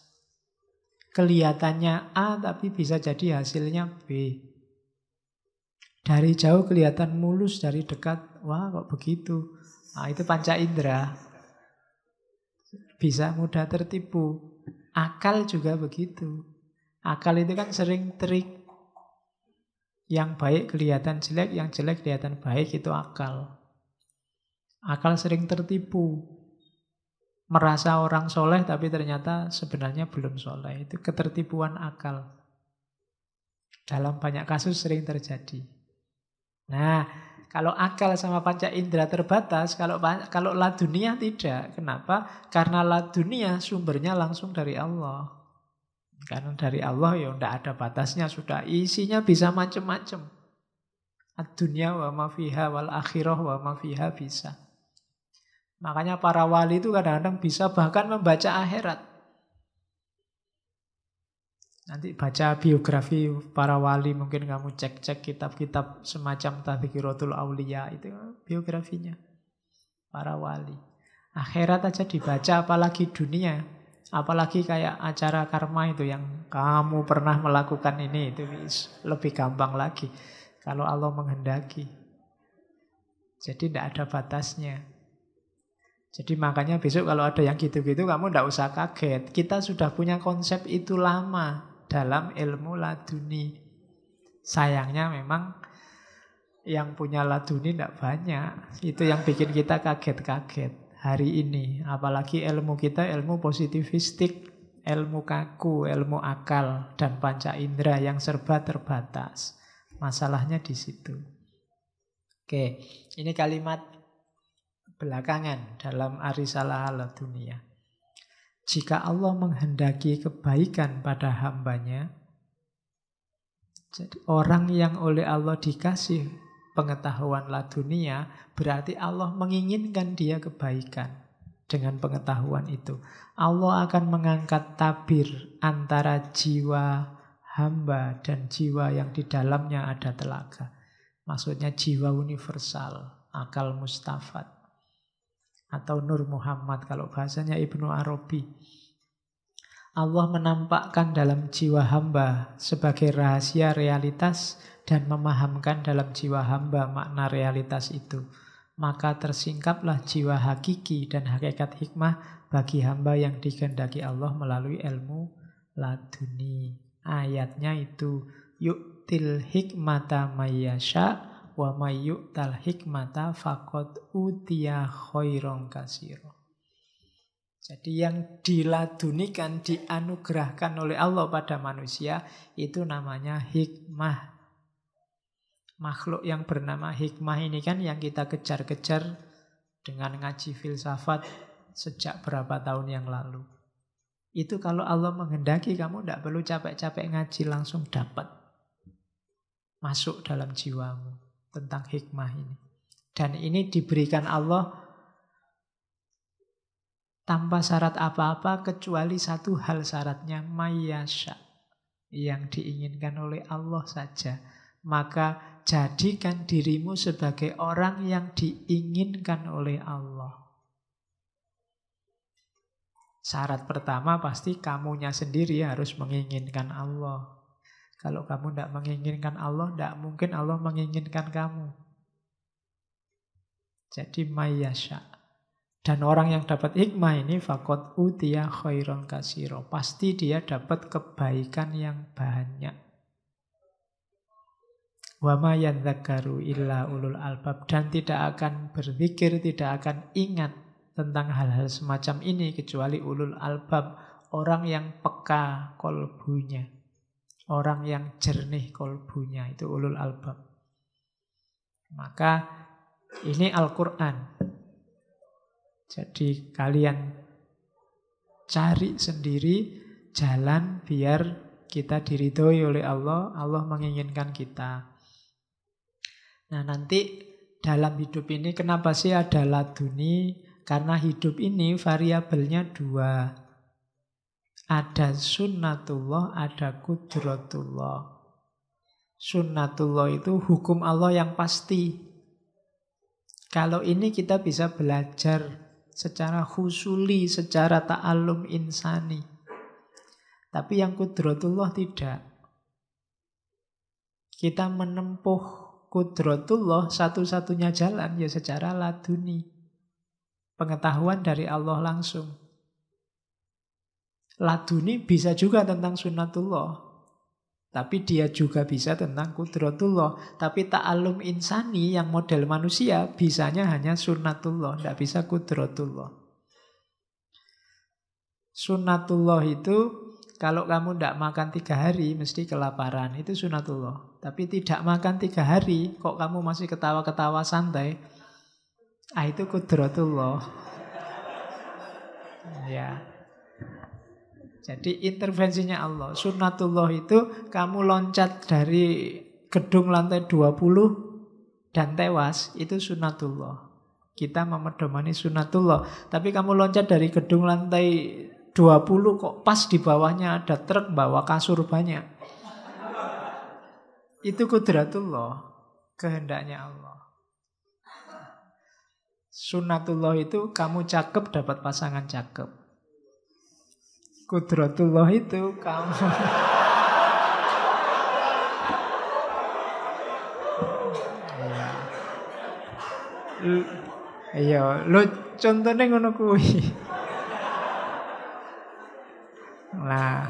Kelihatannya A tapi bisa jadi hasilnya B. Dari jauh kelihatan mulus, dari dekat, wah kok begitu. Nah, itu panca indera. Bisa mudah tertipu. Akal juga begitu. Akal itu kan sering trik. Yang baik kelihatan jelek, yang jelek kelihatan baik itu akal. Akal sering tertipu merasa orang soleh tapi ternyata sebenarnya belum soleh. Itu ketertipuan akal. Dalam banyak kasus sering terjadi. Nah, kalau akal sama panca indera terbatas, kalau kalau la dunia tidak. Kenapa? Karena la dunia sumbernya langsung dari Allah. Karena dari Allah ya tidak ada batasnya sudah. Isinya bisa macam-macam. Dunia wa fiha wal akhirah wa fiha bisa. Makanya para wali itu kadang-kadang bisa bahkan membaca akhirat. Nanti baca biografi para wali, mungkin kamu cek-cek kitab-kitab semacam Tadhkiratul Aulia itu biografinya para wali. Akhirat aja dibaca apalagi dunia, apalagi kayak acara karma itu yang kamu pernah melakukan ini itu lebih gampang lagi kalau Allah menghendaki. Jadi tidak ada batasnya. Jadi makanya besok kalau ada yang gitu-gitu kamu tidak usah kaget. Kita sudah punya konsep itu lama dalam ilmu laduni. Sayangnya memang yang punya laduni tidak banyak. Itu yang bikin kita kaget-kaget hari ini. Apalagi ilmu kita ilmu positivistik, ilmu kaku, ilmu akal, dan panca indera yang serba terbatas. Masalahnya di situ. Oke, ini kalimat belakangan dalam Arisalah Alat Dunia. Jika Allah menghendaki kebaikan pada hambanya, jadi orang yang oleh Allah dikasih pengetahuan dunia berarti Allah menginginkan dia kebaikan dengan pengetahuan itu. Allah akan mengangkat tabir antara jiwa hamba dan jiwa yang di dalamnya ada telaga. Maksudnya jiwa universal, akal mustafat atau Nur Muhammad kalau bahasanya Ibnu Arabi. Allah menampakkan dalam jiwa hamba sebagai rahasia realitas dan memahamkan dalam jiwa hamba makna realitas itu. Maka tersingkaplah jiwa hakiki dan hakikat hikmah bagi hamba yang dikehendaki Allah melalui ilmu laduni. Ayatnya itu yuktil hikmata mayyasha' wa tal hikmata fakot utia khairon kasiro. Jadi yang diladunikan, dianugerahkan oleh Allah pada manusia itu namanya hikmah. Makhluk yang bernama hikmah ini kan yang kita kejar-kejar dengan ngaji filsafat sejak berapa tahun yang lalu. Itu kalau Allah menghendaki kamu tidak perlu capek-capek ngaji langsung dapat. Masuk dalam jiwamu tentang hikmah ini. Dan ini diberikan Allah tanpa syarat apa-apa kecuali satu hal syaratnya mayasya yang diinginkan oleh Allah saja. Maka jadikan dirimu sebagai orang yang diinginkan oleh Allah. Syarat pertama pasti kamunya sendiri harus menginginkan Allah. Kalau kamu tidak menginginkan Allah, tidak mungkin Allah menginginkan kamu. Jadi mayasya. Dan orang yang dapat hikmah ini fakot utia khairon kasiro. Pasti dia dapat kebaikan yang banyak. Wama yanzakaru illa ulul albab. Dan tidak akan berpikir, tidak akan ingat tentang hal-hal semacam ini kecuali ulul albab. Orang yang peka kolbunya orang yang jernih kolbunya itu ulul albab. Maka ini Al-Quran. Jadi kalian cari sendiri jalan biar kita diridhoi oleh Allah. Allah menginginkan kita. Nah nanti dalam hidup ini kenapa sih ada laduni? Karena hidup ini variabelnya dua. Ada sunnatullah, ada kudratullah. Sunnatullah itu hukum Allah yang pasti. Kalau ini kita bisa belajar secara khusuli, secara ta'alum insani. Tapi yang kudratullah tidak. Kita menempuh kudratullah satu-satunya jalan ya secara laduni. Pengetahuan dari Allah langsung laduni ini bisa juga tentang sunnatullah. Tapi dia juga bisa tentang kudratullah. Tapi ta'alum insani yang model manusia bisanya hanya sunnatullah, tidak bisa kudratullah. Sunnatullah itu kalau kamu tidak makan tiga hari mesti kelaparan. Itu sunatullah. Tapi tidak makan tiga hari kok kamu masih ketawa-ketawa santai. Ah itu kudratullah. ya. Jadi intervensinya Allah. Sunnatullah itu kamu loncat dari gedung lantai 20 dan tewas, itu sunnatullah. Kita memedomani sunnatullah. Tapi kamu loncat dari gedung lantai 20 kok pas di bawahnya ada truk bawa kasur banyak. Itu kudratullah, kehendaknya Allah. Sunnatullah itu kamu cakep dapat pasangan cakep. Kudratullah itu kamu. Iya, iya lo contohnya ngono kuwi. Nah,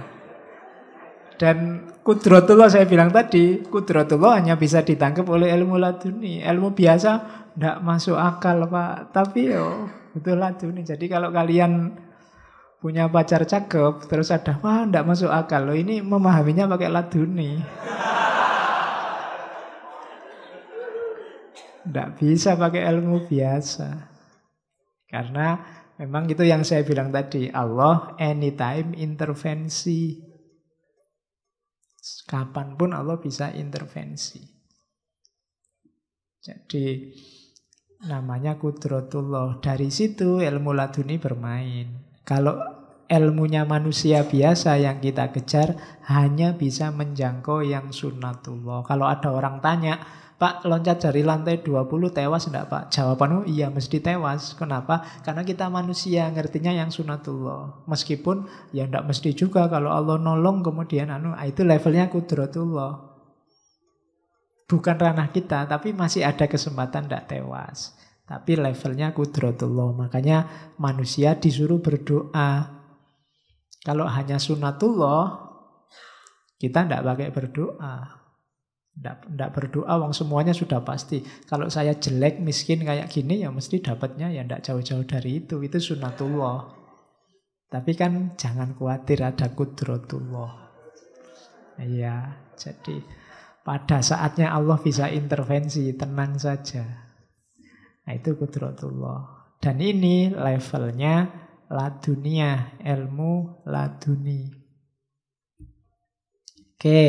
dan kudratullah saya bilang tadi, kudratullah hanya bisa ditangkap oleh ilmu laduni. Ilmu biasa tidak masuk akal, Pak. Tapi yo, itu laduni. Jadi kalau kalian punya pacar cakep terus ada wah ndak masuk akal lo ini memahaminya pakai laduni ndak bisa pakai ilmu biasa karena memang itu yang saya bilang tadi Allah anytime intervensi kapanpun Allah bisa intervensi jadi namanya kudrotullah dari situ ilmu laduni bermain kalau ilmunya manusia biasa yang kita kejar hanya bisa menjangkau yang sunnatullah. Kalau ada orang tanya, Pak loncat dari lantai 20 tewas enggak Pak? Jawabannya oh, iya mesti tewas. Kenapa? Karena kita manusia ngertinya yang sunnatullah. Meskipun ya enggak mesti juga kalau Allah nolong kemudian anu ah, itu levelnya kudratullah. Bukan ranah kita tapi masih ada kesempatan tidak tewas. Tapi levelnya kudratullah. Makanya manusia disuruh berdoa. Kalau hanya sunatullah, kita tidak pakai berdoa. Tidak berdoa, wong semuanya sudah pasti. Kalau saya jelek, miskin kayak gini, ya mesti dapatnya ya tidak jauh-jauh dari itu. Itu sunatullah. Tapi kan jangan khawatir ada kudratullah. Iya, jadi pada saatnya Allah bisa intervensi, tenang saja. Nah, itu kudratullah. Dan ini levelnya ladunia, ilmu laduni. Oke,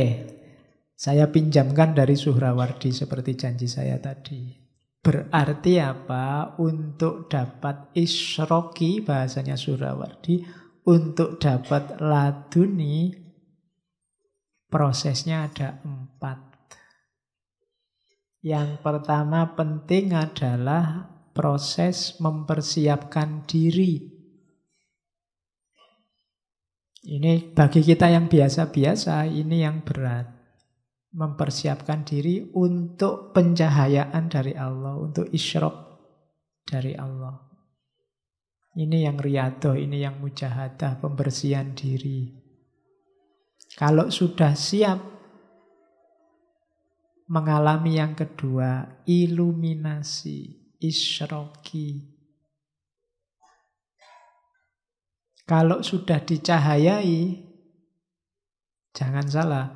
saya pinjamkan dari Suhrawardi seperti janji saya tadi. Berarti apa? Untuk dapat isroki, bahasanya Suhrawardi, untuk dapat laduni, prosesnya ada empat. Yang pertama penting adalah proses mempersiapkan diri. Ini bagi kita yang biasa-biasa, ini yang berat. Mempersiapkan diri untuk pencahayaan dari Allah, untuk isyrok dari Allah. Ini yang riadoh, ini yang mujahadah, pembersihan diri. Kalau sudah siap, mengalami yang kedua, iluminasi, isroki. Kalau sudah dicahayai, jangan salah,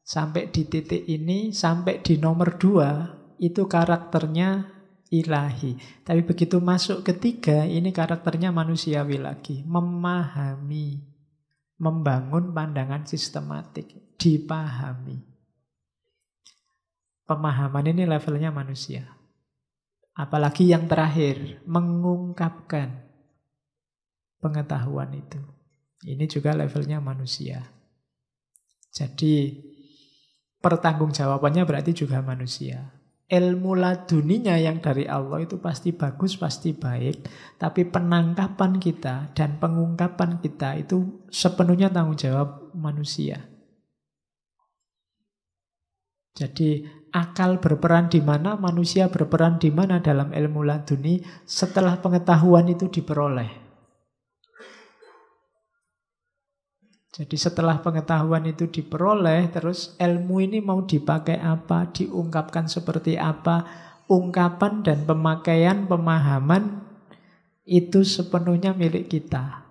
sampai di titik ini, sampai di nomor dua, itu karakternya ilahi. Tapi begitu masuk ketiga, ini karakternya manusiawi lagi. Memahami, membangun pandangan sistematik, dipahami. Pemahaman ini levelnya manusia. Apalagi yang terakhir, mengungkapkan pengetahuan itu. Ini juga levelnya manusia. Jadi pertanggungjawabannya berarti juga manusia. Ilmu laduninya yang dari Allah itu pasti bagus, pasti baik, tapi penangkapan kita dan pengungkapan kita itu sepenuhnya tanggung jawab manusia. Jadi akal berperan di mana, manusia berperan di mana dalam ilmu laduni setelah pengetahuan itu diperoleh. Jadi setelah pengetahuan itu diperoleh, terus ilmu ini mau dipakai apa, diungkapkan seperti apa, ungkapan dan pemakaian, pemahaman itu sepenuhnya milik kita.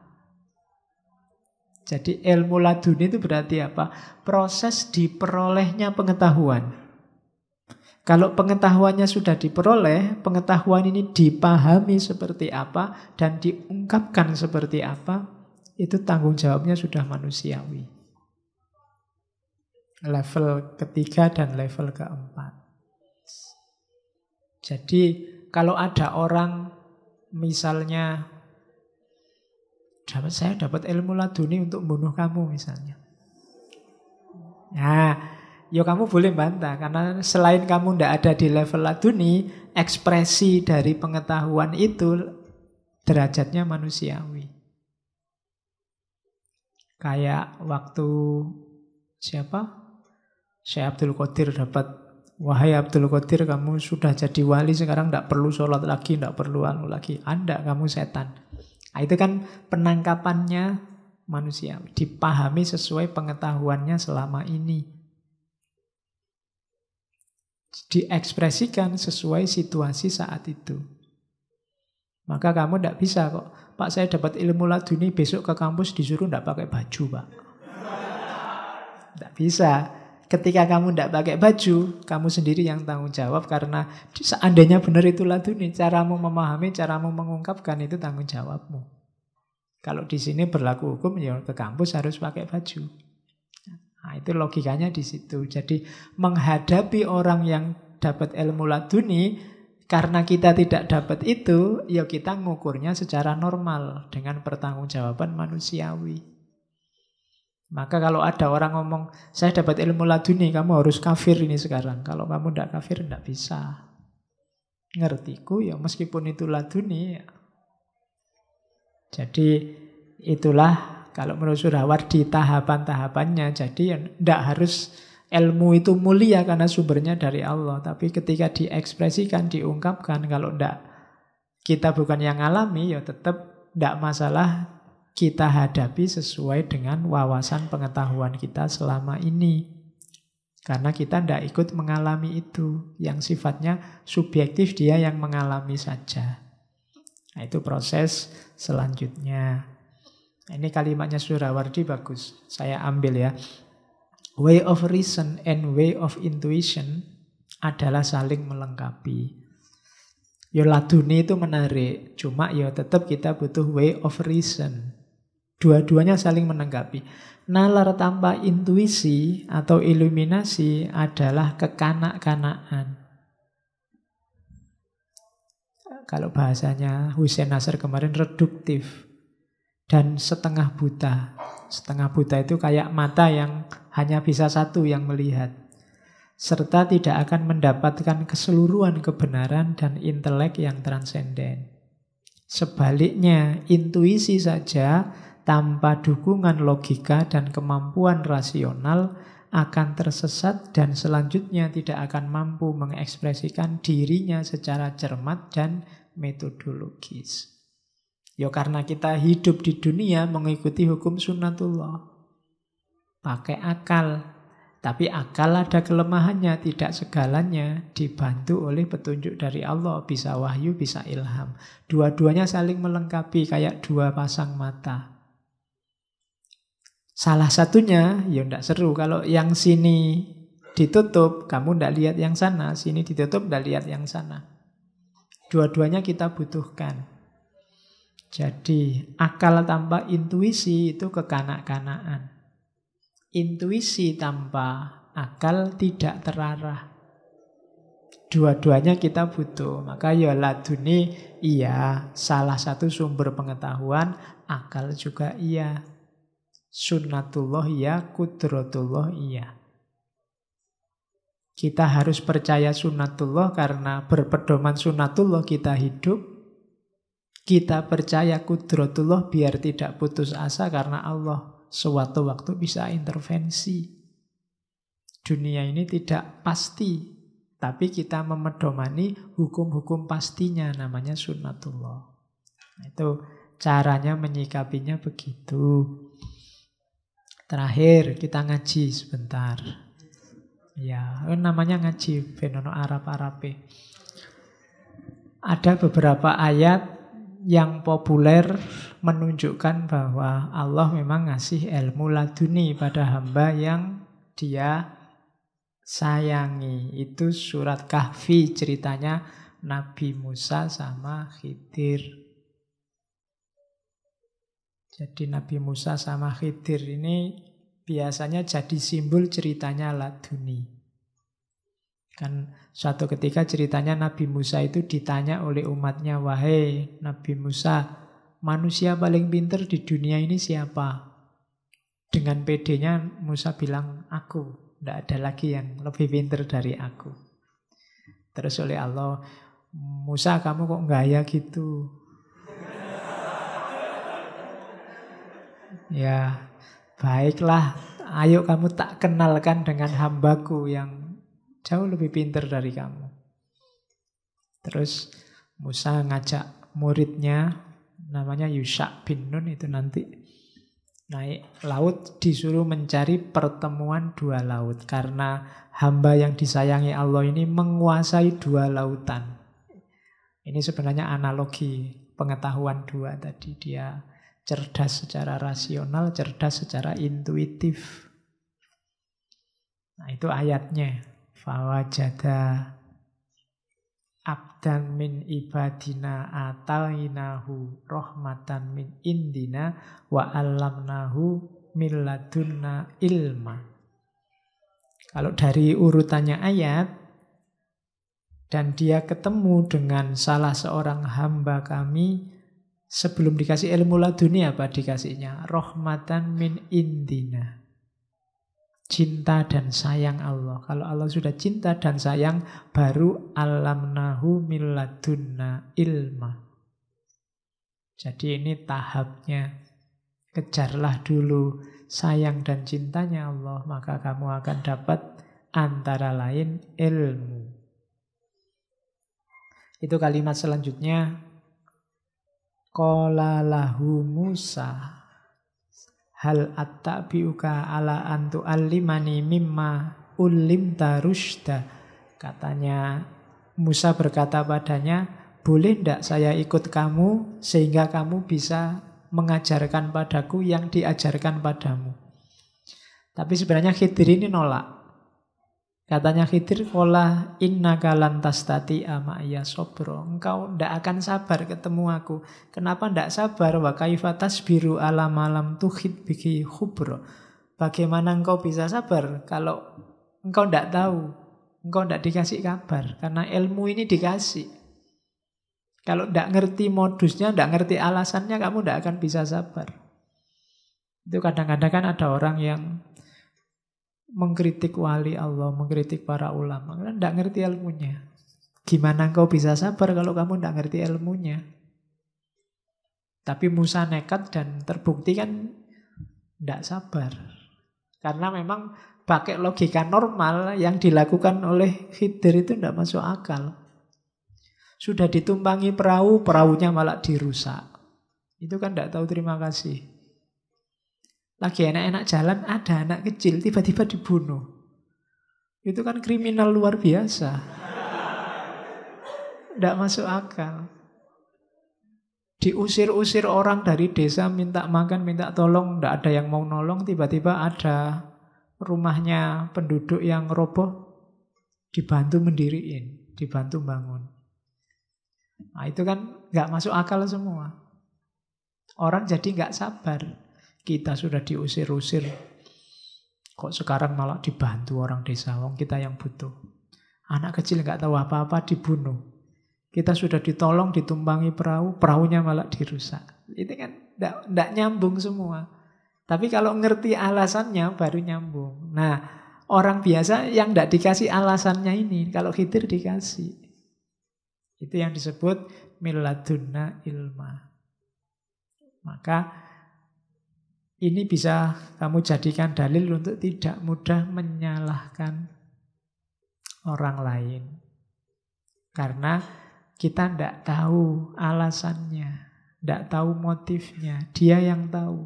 Jadi ilmu laduni itu berarti apa? Proses diperolehnya pengetahuan. Kalau pengetahuannya sudah diperoleh, pengetahuan ini dipahami seperti apa dan diungkapkan seperti apa, itu tanggung jawabnya sudah manusiawi. Level ketiga dan level keempat. Jadi kalau ada orang misalnya dapat saya dapat ilmu laduni untuk membunuh kamu misalnya. Nah, yo kamu boleh bantah karena selain kamu tidak ada di level laduni, ekspresi dari pengetahuan itu derajatnya manusiawi. Kayak waktu siapa? Syekh Abdul Qadir dapat Wahai Abdul Qadir, kamu sudah jadi wali, sekarang tidak perlu sholat lagi, tidak perlu anu lagi. Anda, kamu setan. Nah, itu kan penangkapannya manusia dipahami sesuai pengetahuannya selama ini. Diekspresikan sesuai situasi saat itu. Maka kamu tidak bisa kok, Pak saya dapat ilmu laduni besok ke kampus disuruh tidak pakai baju Pak. Tidak bisa ketika kamu tidak pakai baju, kamu sendiri yang tanggung jawab karena seandainya benar itulah dunia, caramu memahami, caramu mengungkapkan itu tanggung jawabmu. Kalau di sini berlaku hukum, ya ke kampus harus pakai baju. Nah, itu logikanya di situ. Jadi menghadapi orang yang dapat ilmu laduni, karena kita tidak dapat itu, ya kita ngukurnya secara normal dengan pertanggungjawaban manusiawi. Maka kalau ada orang ngomong, saya dapat ilmu laduni, kamu harus kafir ini sekarang. Kalau kamu tidak kafir, tidak bisa. Ngertiku ya, meskipun itu laduni. Jadi itulah kalau menurut di tahapan-tahapannya. Jadi tidak ya harus ilmu itu mulia karena sumbernya dari Allah. Tapi ketika diekspresikan, diungkapkan, kalau tidak kita bukan yang alami, ya tetap tidak masalah kita hadapi sesuai dengan wawasan pengetahuan kita selama ini. Karena kita tidak ikut mengalami itu. Yang sifatnya subjektif dia yang mengalami saja. Nah, itu proses selanjutnya. Nah, ini kalimatnya Surawardi bagus. Saya ambil ya. Way of reason and way of intuition adalah saling melengkapi. Yo dunia itu menarik, cuma yo tetap kita butuh way of reason. Dua-duanya saling menanggapi. Nalar tanpa intuisi atau iluminasi adalah kekanak-kanaan. Kalau bahasanya Hussein Nasr kemarin reduktif dan setengah buta. Setengah buta itu kayak mata yang hanya bisa satu yang melihat serta tidak akan mendapatkan keseluruhan kebenaran dan intelek yang transenden. Sebaliknya, intuisi saja tanpa dukungan logika dan kemampuan rasional akan tersesat dan selanjutnya tidak akan mampu mengekspresikan dirinya secara cermat dan metodologis. Ya karena kita hidup di dunia mengikuti hukum sunnatullah. Pakai akal. Tapi akal ada kelemahannya, tidak segalanya dibantu oleh petunjuk dari Allah. Bisa wahyu, bisa ilham. Dua-duanya saling melengkapi kayak dua pasang mata. Salah satunya, ya ndak seru. Kalau yang sini ditutup, kamu ndak lihat yang sana. Sini ditutup, ndak lihat yang sana. Dua-duanya kita butuhkan. Jadi akal tanpa intuisi itu kekanak kanakan Intuisi tanpa akal tidak terarah. Dua-duanya kita butuh. Maka ya laduni iya, salah satu sumber pengetahuan, akal juga iya. Sunnatullah ya, kudratullah iya. Kita harus percaya sunnatullah karena berpedoman sunnatullah kita hidup. Kita percaya kudratullah biar tidak putus asa karena Allah suatu waktu bisa intervensi. Dunia ini tidak pasti, tapi kita memedomani hukum-hukum pastinya namanya sunnatullah. Itu caranya menyikapinya begitu. Terakhir kita ngaji sebentar. Ya, namanya ngaji Benono Arab Arabe. Ada beberapa ayat yang populer menunjukkan bahwa Allah memang ngasih ilmu laduni pada hamba yang dia sayangi. Itu surat Kahfi ceritanya Nabi Musa sama Khidir. Jadi Nabi Musa sama Khidir ini biasanya jadi simbol ceritanya Laduni. Kan suatu ketika ceritanya Nabi Musa itu ditanya oleh umatnya, Wahai Nabi Musa, manusia paling pinter di dunia ini siapa? Dengan pedenya Musa bilang, aku. Tidak ada lagi yang lebih pinter dari aku. Terus oleh Allah, Musa kamu kok nggak ya gitu? Ya, baiklah. Ayo kamu tak kenalkan dengan hambaku yang jauh lebih pinter dari kamu. Terus Musa ngajak muridnya namanya Yusak bin Nun itu nanti naik laut disuruh mencari pertemuan dua laut karena hamba yang disayangi Allah ini menguasai dua lautan. Ini sebenarnya analogi pengetahuan dua tadi dia Cerdas secara rasional, cerdas secara intuitif. Nah itu ayatnya. Fawajada abdan min ibadina atalinahu rahmatan min indina wa alamnahu milladunna ilma. Kalau dari urutannya ayat, dan dia ketemu dengan salah seorang hamba kami sebelum dikasih ilmu laduni apa dikasihnya? Rohmatan min indina. Cinta dan sayang Allah. Kalau Allah sudah cinta dan sayang, baru alamnahu min ladunna ilma. Jadi ini tahapnya. Kejarlah dulu sayang dan cintanya Allah, maka kamu akan dapat antara lain ilmu. Itu kalimat selanjutnya Qala lahu Musa Hal biuka ala antu alimani mimma ulim tarushda Katanya Musa berkata padanya Boleh ndak saya ikut kamu sehingga kamu bisa mengajarkan padaku yang diajarkan padamu Tapi sebenarnya Khidir ini nolak Katanya Khidir, kola inna kalan tastati ama'ya sobro. Engkau ndak akan sabar ketemu aku. Kenapa ndak sabar? Wa kaifatas biru alam alam tuhid biki hubro. Bagaimana engkau bisa sabar kalau engkau ndak tahu? Engkau ndak dikasih kabar. Karena ilmu ini dikasih. Kalau ndak ngerti modusnya, ndak ngerti alasannya, kamu ndak akan bisa sabar. Itu kadang-kadang kan ada orang yang mengkritik wali Allah, mengkritik para ulama. Kan tidak ngerti ilmunya. Gimana kau bisa sabar kalau kamu tidak ngerti ilmunya? Tapi Musa nekat dan terbukti kan tidak sabar. Karena memang pakai logika normal yang dilakukan oleh Khidir itu tidak masuk akal. Sudah ditumpangi perahu, perahunya malah dirusak. Itu kan tidak tahu terima kasih lagi enak-enak jalan ada anak kecil tiba-tiba dibunuh. Itu kan kriminal luar biasa. Tidak masuk akal. Diusir-usir orang dari desa minta makan, minta tolong, tidak ada yang mau nolong, tiba-tiba ada rumahnya penduduk yang roboh, dibantu mendiriin, dibantu bangun. Nah itu kan nggak masuk akal semua. Orang jadi nggak sabar. Kita sudah diusir-usir. Kok sekarang malah dibantu orang desa, wong kita yang butuh. Anak kecil nggak tahu apa-apa dibunuh. Kita sudah ditolong, ditumpangi perahu, perahunya malah dirusak. Itu kan tidak nyambung semua. Tapi kalau ngerti alasannya baru nyambung. Nah, orang biasa yang tidak dikasih alasannya ini, kalau khidir dikasih. Itu yang disebut miladuna ilma. Maka ini bisa kamu jadikan dalil untuk tidak mudah menyalahkan orang lain. Karena kita tidak tahu alasannya, tidak tahu motifnya, dia yang tahu.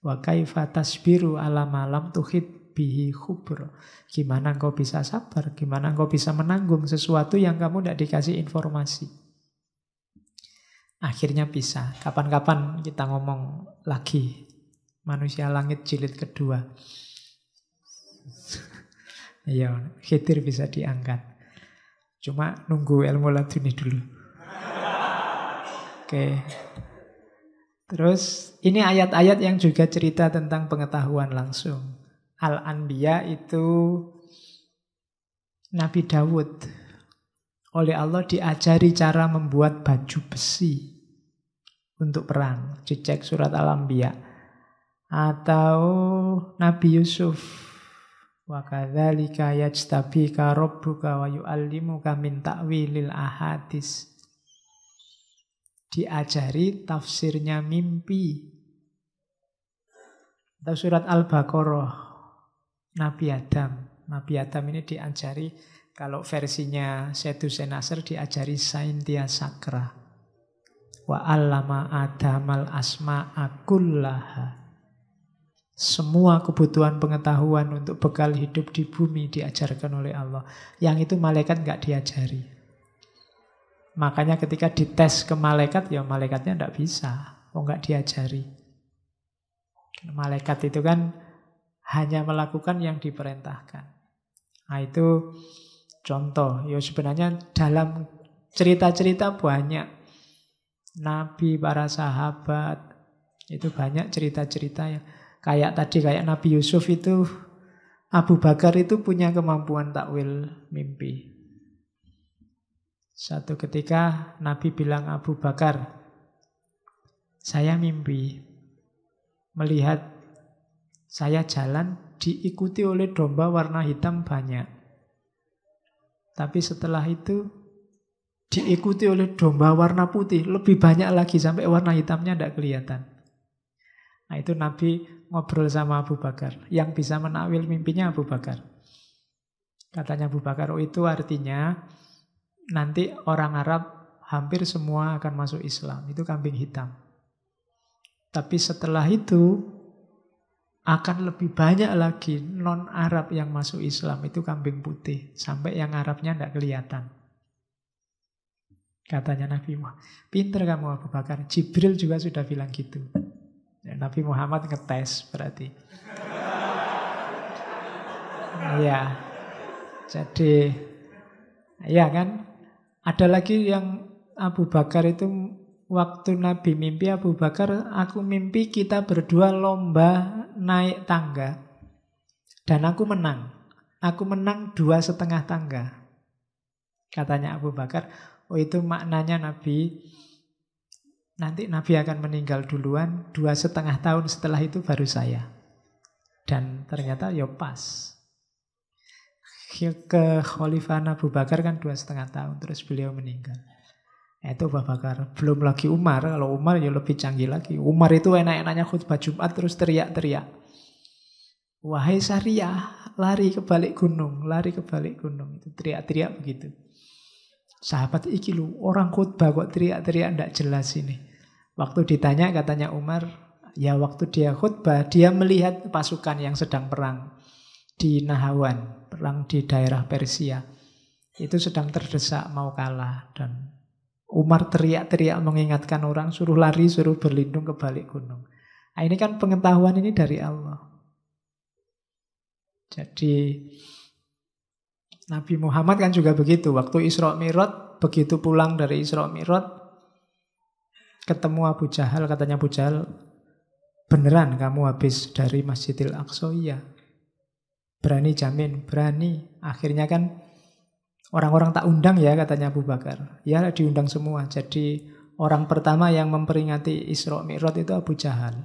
Wa kaifa tasbiru ala malam tuhid bihi khubro. Gimana kau bisa sabar, gimana kau bisa menanggung sesuatu yang kamu tidak dikasih informasi akhirnya bisa. Kapan-kapan kita ngomong lagi Manusia Langit jilid kedua. Iya, Khidir bisa diangkat. Cuma nunggu ilmu laduni dulu. Oke. Terus ini ayat-ayat yang juga cerita tentang pengetahuan langsung. Al-Anbiya itu Nabi Dawud. Oleh Allah diajari cara membuat baju besi untuk perang. Dicek surat Al-Anbiya. Atau Nabi Yusuf. Wa kadzalika yajtabika rabbuka wa yu'allimuka min ta'wilil ahadis. Diajari tafsirnya mimpi. Atau surat Al-Baqarah. Nabi Adam. Nabi Adam ini diajari kalau versinya Setu Senasar diajari Saintia Sakra. Wa allama Adamal asma'a kullaha. Semua kebutuhan pengetahuan untuk bekal hidup di bumi diajarkan oleh Allah. Yang itu malaikat nggak diajari. Makanya ketika dites ke malaikat, ya malaikatnya nggak bisa. Oh nggak diajari. Malaikat itu kan hanya melakukan yang diperintahkan. Nah itu contoh. Ya sebenarnya dalam cerita-cerita banyak. Nabi, para sahabat, itu banyak cerita-cerita yang Kayak tadi kayak Nabi Yusuf itu Abu Bakar itu punya kemampuan takwil mimpi. Satu ketika Nabi bilang Abu Bakar, saya mimpi melihat saya jalan diikuti oleh domba warna hitam banyak. Tapi setelah itu diikuti oleh domba warna putih lebih banyak lagi sampai warna hitamnya tidak kelihatan. Nah itu Nabi ngobrol sama Abu Bakar. Yang bisa menakwil mimpinya Abu Bakar. Katanya Abu Bakar oh, itu artinya nanti orang Arab hampir semua akan masuk Islam. Itu kambing hitam. Tapi setelah itu akan lebih banyak lagi non-Arab yang masuk Islam. Itu kambing putih. Sampai yang Arabnya tidak kelihatan. Katanya Nabi Muhammad. Pinter kamu Abu Bakar. Jibril juga sudah bilang gitu. Ya, Nabi Muhammad ngetes berarti. Iya. Jadi ya kan? Ada lagi yang Abu Bakar itu waktu Nabi mimpi Abu Bakar, aku mimpi kita berdua lomba naik tangga. Dan aku menang. Aku menang dua setengah tangga. Katanya Abu Bakar, oh itu maknanya Nabi nanti Nabi akan meninggal duluan dua setengah tahun setelah itu baru saya dan ternyata ya pas ke Khalifah Abu Bakar kan dua setengah tahun terus beliau meninggal nah, itu Abu Bakar belum lagi Umar kalau Umar ya lebih canggih lagi Umar itu enak-enaknya khutbah Jumat terus teriak-teriak wahai syariah lari ke balik gunung lari ke balik gunung itu teriak-teriak begitu Sahabat iki lu, orang khutbah kok teriak-teriak ndak jelas ini. Waktu ditanya katanya Umar, ya waktu dia khutbah, dia melihat pasukan yang sedang perang di Nahawan, perang di daerah Persia. Itu sedang terdesak mau kalah dan Umar teriak-teriak mengingatkan orang suruh lari, suruh berlindung ke balik gunung. Nah, ini kan pengetahuan ini dari Allah. Jadi Nabi Muhammad kan juga begitu. Waktu Isra Mi'raj, begitu pulang dari Isra Mi'raj, ketemu Abu Jahal, katanya Abu Jahal, beneran kamu habis dari Masjidil Aqsa? Iya. Berani jamin, berani. Akhirnya kan orang-orang tak undang ya katanya Abu Bakar. Ya diundang semua. Jadi orang pertama yang memperingati Isra Mi'raj itu Abu Jahal.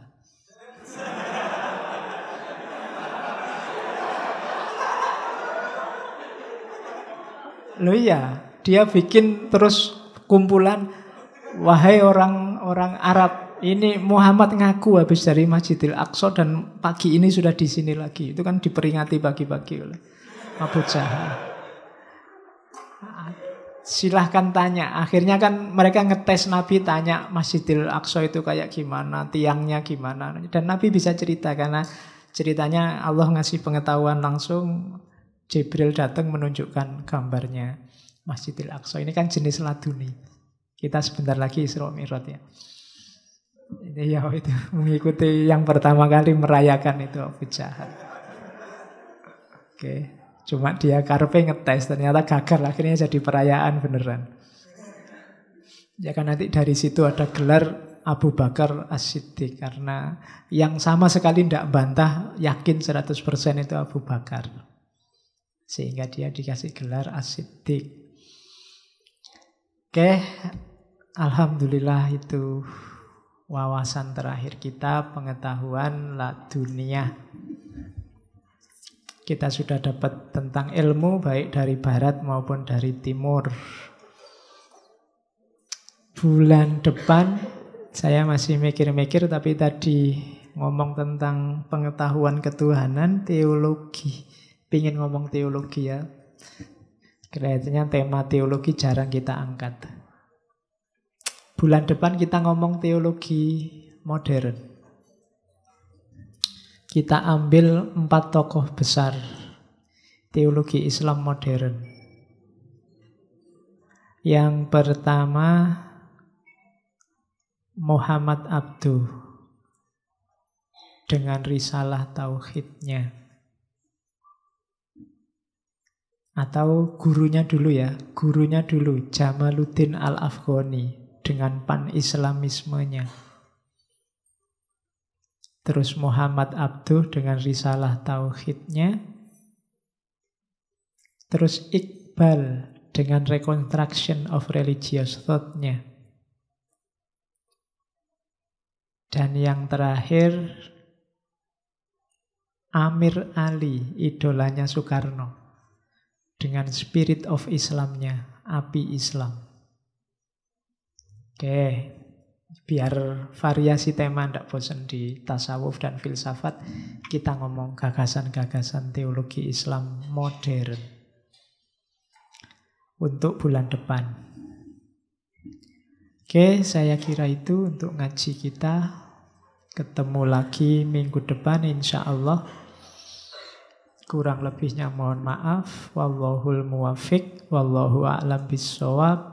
Loh iya, dia bikin terus kumpulan wahai orang orang Arab. Ini Muhammad ngaku habis dari Masjidil Aqsa dan pagi ini sudah di sini lagi. Itu kan diperingati pagi-pagi oleh Abu Jahal. Silahkan tanya. Akhirnya kan mereka ngetes Nabi tanya Masjidil Aqsa itu kayak gimana, tiangnya gimana. Dan Nabi bisa cerita karena ceritanya Allah ngasih pengetahuan langsung. Jibril datang menunjukkan gambarnya Masjidil Aqsa. Ini kan jenis laduni. Kita sebentar lagi Isra Mi'raj ya. Ini ya itu mengikuti yang pertama kali merayakan itu Abu Jahal. Oke, cuma dia karpe ngetes ternyata gagal akhirnya jadi perayaan beneran. Ya kan nanti dari situ ada gelar Abu Bakar As-Siddiq karena yang sama sekali tidak bantah yakin 100% itu Abu Bakar. Sehingga dia dikasih gelar As-Siddiq. Oke, Alhamdulillah itu wawasan terakhir kita, pengetahuan la dunia. Kita sudah dapat tentang ilmu baik dari barat maupun dari timur. Bulan depan saya masih mikir-mikir tapi tadi ngomong tentang pengetahuan ketuhanan, teologi. Pingin ngomong teologi ya. Kelihatannya tema teologi jarang kita angkat. Bulan depan kita ngomong teologi modern. Kita ambil empat tokoh besar teologi Islam modern. Yang pertama Muhammad Abduh dengan risalah tauhidnya. Atau gurunya dulu ya, gurunya dulu Jamaluddin Al-Afghani dengan pan-islamismenya. Terus Muhammad Abduh dengan risalah tauhidnya. Terus Iqbal dengan reconstruction of religious thought-nya. Dan yang terakhir Amir Ali, idolanya Soekarno dengan spirit of Islamnya, api Islam. Oke, biar variasi tema tidak bosan di tasawuf dan filsafat, kita ngomong gagasan-gagasan teologi Islam modern untuk bulan depan. Oke, saya kira itu untuk ngaji kita. Ketemu lagi minggu depan insya Allah. Kurang lebihnya mohon maaf. Wallahul muwafiq. Wallahu a'lam bisawab.